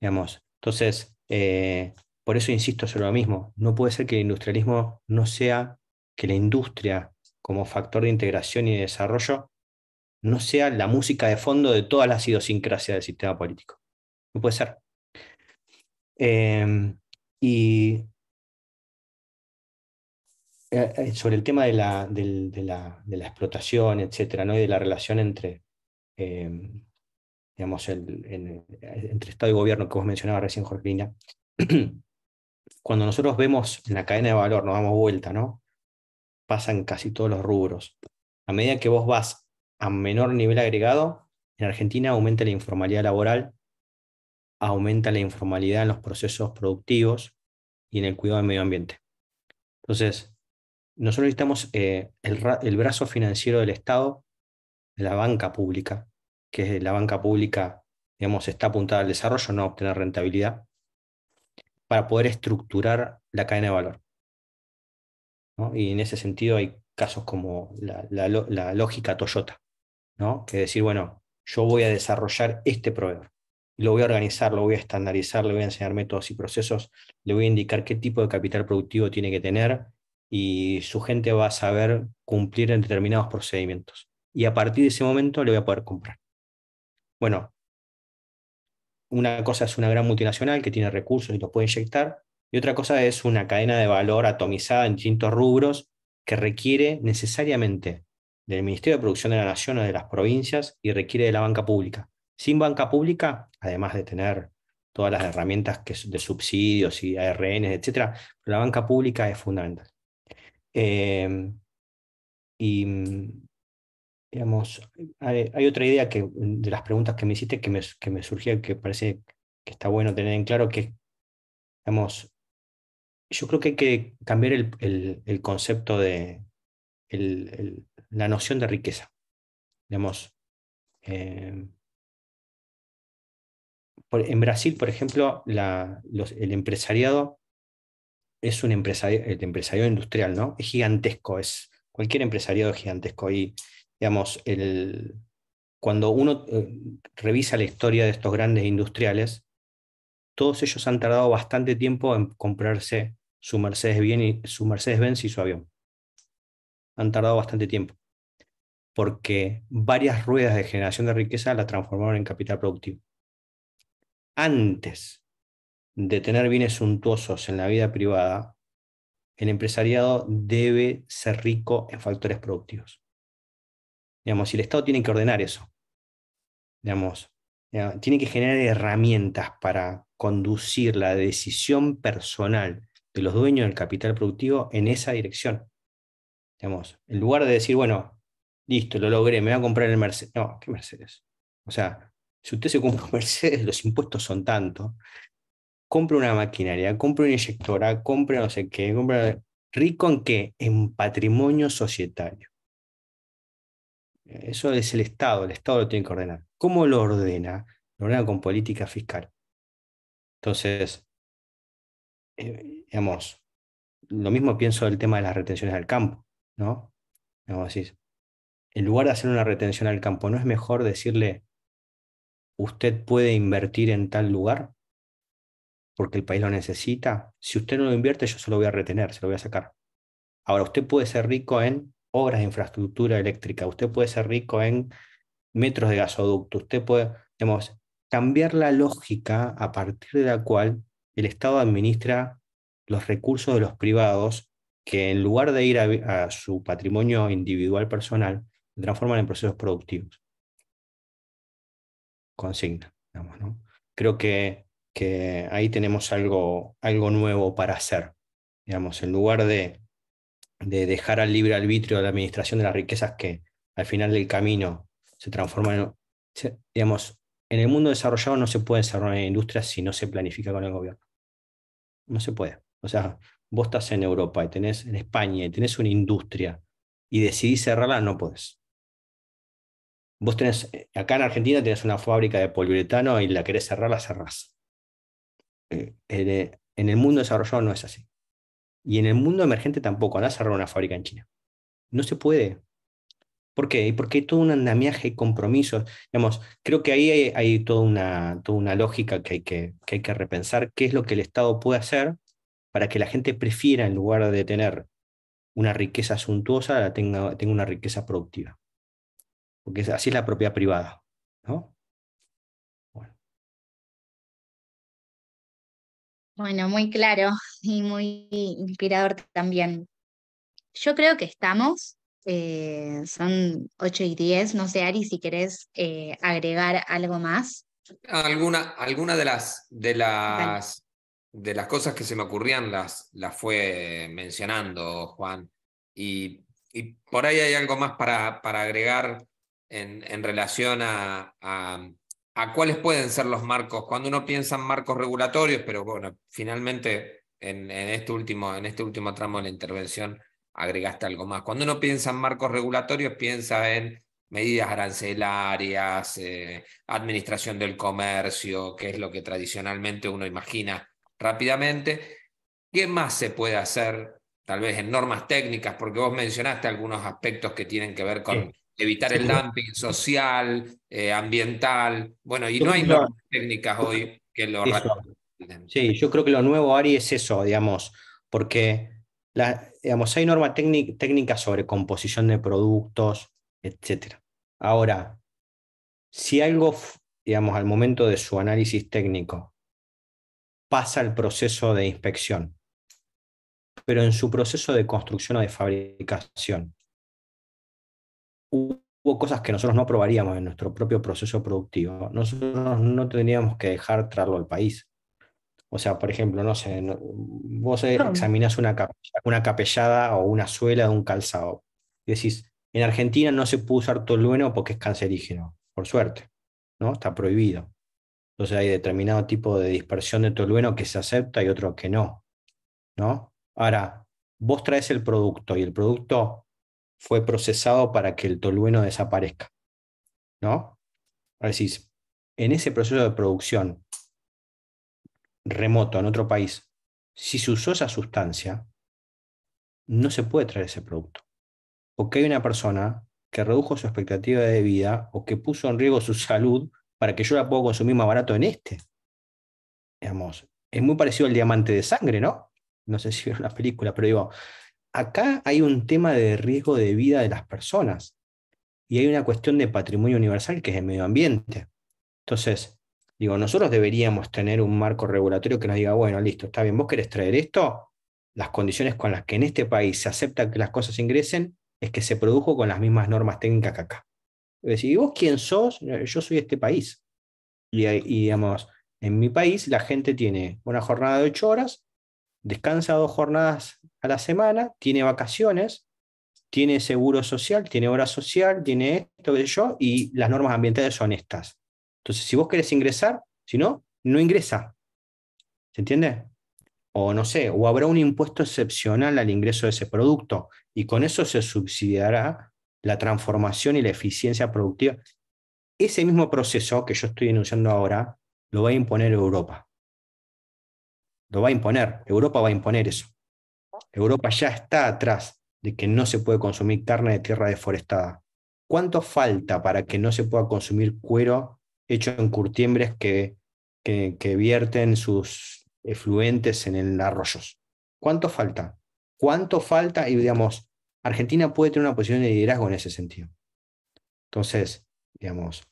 digamos. Entonces, eh, por eso insisto sobre lo mismo. No puede ser que el industrialismo no sea que la industria como factor de integración y de desarrollo no sea la música de fondo de toda la idiosincrasias del sistema político. No puede ser. Em, y eh, eh, sobre el tema de la, de, la, de la explotación, etcétera, ¿no? y de la relación entre, em, digamos, el, entre Estado y gobierno que vos mencionabas recién, Jorgelina, cuando nosotros vemos en la cadena de valor, nos damos vuelta, ¿no? Pasan casi todos los rubros. A medida que vos vas a menor nivel agregado, en Argentina aumenta la informalidad laboral, aumenta la informalidad en los procesos productivos y en el cuidado del medio ambiente. Entonces, nosotros necesitamos eh, el, brazo financiero del Estado, la banca pública, que es la banca pública, digamos, está apuntada al desarrollo, no a obtener rentabilidad, para poder estructurar la cadena de valor. Y en ese sentido hay casos como la lógica Toyota, ¿no? Que decir, bueno, yo voy a desarrollar este proveedor. Lo voy a organizar, lo voy a estandarizar, le voy a enseñar métodos y procesos, le voy a indicar qué tipo de capital productivo tiene que tener y su gente va a saber cumplir en determinados procedimientos. Y a partir de ese momento le voy a poder comprar. Bueno, una cosa es una gran multinacional que tiene recursos y los puede inyectar, y otra cosa es una cadena de valor atomizada en distintos rubros que requiere necesariamente del Ministerio de Producción de la Nación o de las provincias y requiere de la banca pública. Sin banca pública, además de tener todas las herramientas que, de subsidios y ARN, etcétera, la banca pública es fundamental. Em, y digamos, hay, otra idea que, de las preguntas que me hiciste que me, que me surgía que parece que está bueno tener en claro que, digamos, yo creo que hay que cambiar el, el concepto de, la noción de riqueza. Digamos, eh, en Brasil, por ejemplo, el empresariado es un empresariado el industrial, ¿no? Es gigantesco, es cualquier empresariado es gigantesco. Y, digamos, cuando uno eh, revisa la historia de estos grandes industriales, todos ellos han tardado bastante tiempo en comprarse su Mercedes, y, su Mercedes Benz y su avión han tardado bastante tiempo, porque varias ruedas de generación de riqueza la transformaron en capital productivo. Antes de tener bienes suntuosos en la vida privada, el empresariado debe ser rico en factores productivos. Digamos, y el Estado tiene que ordenar eso. tiene que generar herramientas para conducir la decisión personal de los dueños del capital productivo en esa dirección. Digamos, en lugar de decir, bueno, listo, lo logré, me voy a comprar el Mercedes. No, ¿qué Mercedes? O sea, si usted se compra un Mercedes, los impuestos son tantos. Compre una maquinaria, compre una inyectora, compre no sé qué, compre... Rico en qué? En patrimonio societario. Eso es el Estado, el Estado lo tiene que ordenar. ¿Cómo lo ordena? Lo ordena con política fiscal. Entonces, eh, digamos, lo mismo pienso del tema de las retenciones al campo. ¿no? en lugar de hacer una retención al campo, ¿no es mejor decirle, usted puede invertir en tal lugar porque el país lo necesita? Si usted no lo invierte, yo se lo voy a retener, se lo voy a sacar. Ahora, usted puede ser rico en obras de infraestructura eléctrica, usted puede ser rico en metros de gasoducto, usted puede, digamos, cambiar la lógica a partir de la cual el Estado administra los recursos de los privados que en lugar de ir a, su patrimonio individual personal, se transforman en procesos productivos. Consigna, ¿no? Creo que, que ahí tenemos algo, algo nuevo para hacer. Digamos, en lugar de, de dejar al libre arbitrio de la administración de las riquezas que al final del camino se transforman en, digamos, en el mundo desarrollado no se puede desarrollar una industria si no se planifica con el gobierno. No se puede. O sea, vos estás en Europa y tenés en España y tenés una industria y decidís cerrarla, no podés. Vos tenés, eh, acá en Argentina tenés una fábrica de poliuretano y la querés cerrar, la cerrás. Eh, eh, en, el mundo desarrollado no es así. Y en el mundo emergente tampoco, andás a cerrar una fábrica en China. No se puede. ¿Por qué? Porque hay todo un andamiaje y compromisos. Digamos, creo que ahí hay, toda, una, toda, una, lógica que que, que hay que repensar qué es lo que el Estado puede hacer para que la gente prefiera, en lugar de tener una riqueza suntuosa, la tenga, tenga una riqueza productiva. Porque así es la propiedad privada. ¿no? Bueno. muy claro y muy inspirador también. Yo creo que estamos eh, son 8 y 10. No sé, Ari, si querés eh, agregar algo más. ¿Alguna, alguna de las, de las de las cosas que se me ocurrían las, las fue mencionando Juan. Y, por ahí hay algo más para, para agregar en, relación a, a, cuáles pueden ser los marcos. Cuando uno piensa en marcos regulatorios, pero bueno, finalmente en, este, último, en este último tramo de la intervención agregaste algo más. Cuando uno piensa en marcos regulatorios, piensa en medidas arancelarias, eh, administración del comercio, que es lo que tradicionalmente uno imagina rápidamente. ¿Qué más se puede hacer, tal vez en normas técnicas? Porque vos mencionaste algunos aspectos que tienen que ver con evitar el dumping social, eh, ambiental. Bueno, y no hay normas técnicas hoy que lo Sí, yo creo que lo nuevo, Ari, es eso, digamos, porque digamos, hay normas técnicas sobre composición de productos, etc. Ahora, si algo, digamos, al momento de su análisis técnico pasa el proceso de inspección, pero en su proceso de construcción o de fabricación hubo cosas que nosotros no probaríamos en nuestro propio proceso productivo, nosotros no tendríamos que dejar traerlo al país. O sea, por ejemplo, no sé, vos eh, examinás una, capellada, una o una suela de un calzado y decís, en Argentina no se puede usar tolueno porque es cancerígeno, por suerte, ¿no? Está prohibido. Entonces hay determinado tipo de dispersión de tolueno que se acepta y otro que no. ¿no? Ahora, vos traes el producto y el producto fue procesado para que el tolueno desaparezca. ¿No? Ahora decís, en ese proceso de producción remoto en otro país, si se usó esa sustancia, no se puede traer ese producto. Porque hay una persona que redujo su expectativa de vida o que puso en riesgo su salud para que yo la pueda consumir más barato en este. es muy parecido al diamante de sangre, ¿no? No sé si vieron la película, pero digo, acá hay un tema de riesgo de vida de las personas y hay una cuestión de patrimonio universal que es el medio ambiente. Entonces, digo, nosotros deberíamos tener un marco regulatorio que nos diga, bueno, listo, está bien, vos querés traer esto, las condiciones con las que en este país se acepta que las cosas ingresen es que se produjo con las mismas normas técnicas que acá decir, ¿y vos quién sos? Eh, yo soy este país. Y, digamos, en mi país la gente tiene una jornada de ocho horas, descansa dos jornadas a la semana, tiene vacaciones, tiene seguro social, tiene hora social, tiene esto, sé yo, y las normas ambientales son estas. Entonces, si vos querés ingresar, si no, no ingresa. ¿Se entiende? O no sé, o habrá un impuesto excepcional al ingreso de ese producto y con eso se subsidiará la transformación y la eficiencia productiva. Ese mismo proceso que yo estoy denunciando ahora lo va a imponer Europa. Lo va a imponer. Europa va a imponer eso. Europa ya está atrás de que no se puede consumir carne de tierra deforestada. ¿Cuánto falta para que no se pueda consumir cuero hecho en curtiembres que, que, vierten sus efluentes en el arroyos? ¿Cuánto falta? ¿Cuánto falta? Y digamos, Argentina puede tener una posición de liderazgo en ese sentido. Entonces, digamos,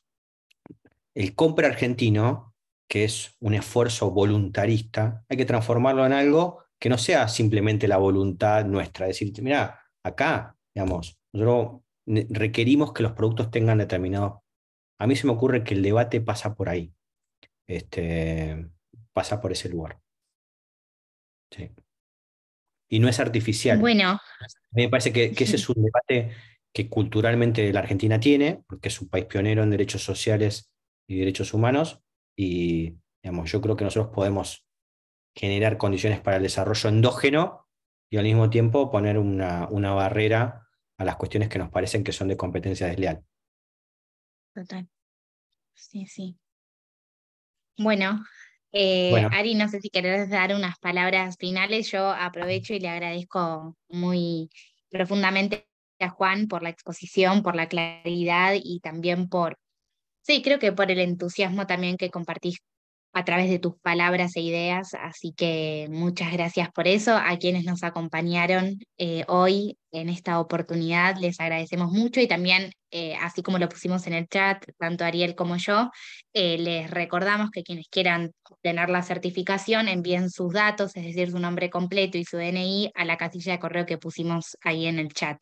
el compra argentino, que es un esfuerzo voluntarista, hay que transformarlo en algo que no sea simplemente la voluntad nuestra. Decir, mira, acá, digamos, nosotros requerimos que los productos tengan determinado... A mí se me ocurre que el debate pasa por ahí. Este, pasa por ese lugar. Sí y no es artificial. Bueno. Me parece que, ese es un debate que culturalmente la Argentina tiene, porque es un país pionero en derechos sociales y derechos humanos, y digamos, yo creo que nosotros podemos generar condiciones para el desarrollo endógeno y al mismo tiempo poner una, una barrera a las cuestiones que nos parecen que son de competencia desleal. Total. Sí, sí. Bueno, eh, Ari, no sé si querés dar unas palabras finales. Yo aprovecho y le agradezco muy profundamente a Juan por la exposición, por la claridad y también por, sí, creo que por el entusiasmo también que compartís a través de tus palabras e ideas, así que muchas gracias por eso. A quienes nos acompañaron eh, hoy en esta oportunidad, les agradecemos mucho y también, eh, así como lo pusimos en el chat, tanto Ariel como yo, eh, les recordamos que quienes quieran obtener la certificación envíen sus datos, es decir, su nombre completo y su DNI a la casilla de correo que pusimos ahí en el chat.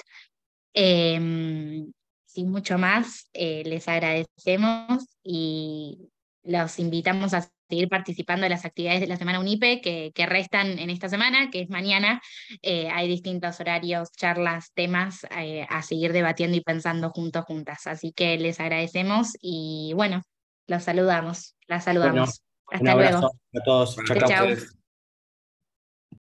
Em, sin mucho más, les agradecemos y los invitamos a seguir participando de las actividades de la semana UNIPE que, restan en esta semana, que es mañana. Eh, hay distintos horarios, charlas, temas eh, a seguir debatiendo y pensando juntos, juntas. Así que les agradecemos y bueno, los saludamos, las saludamos. Hasta un abrazo A todos. Chao.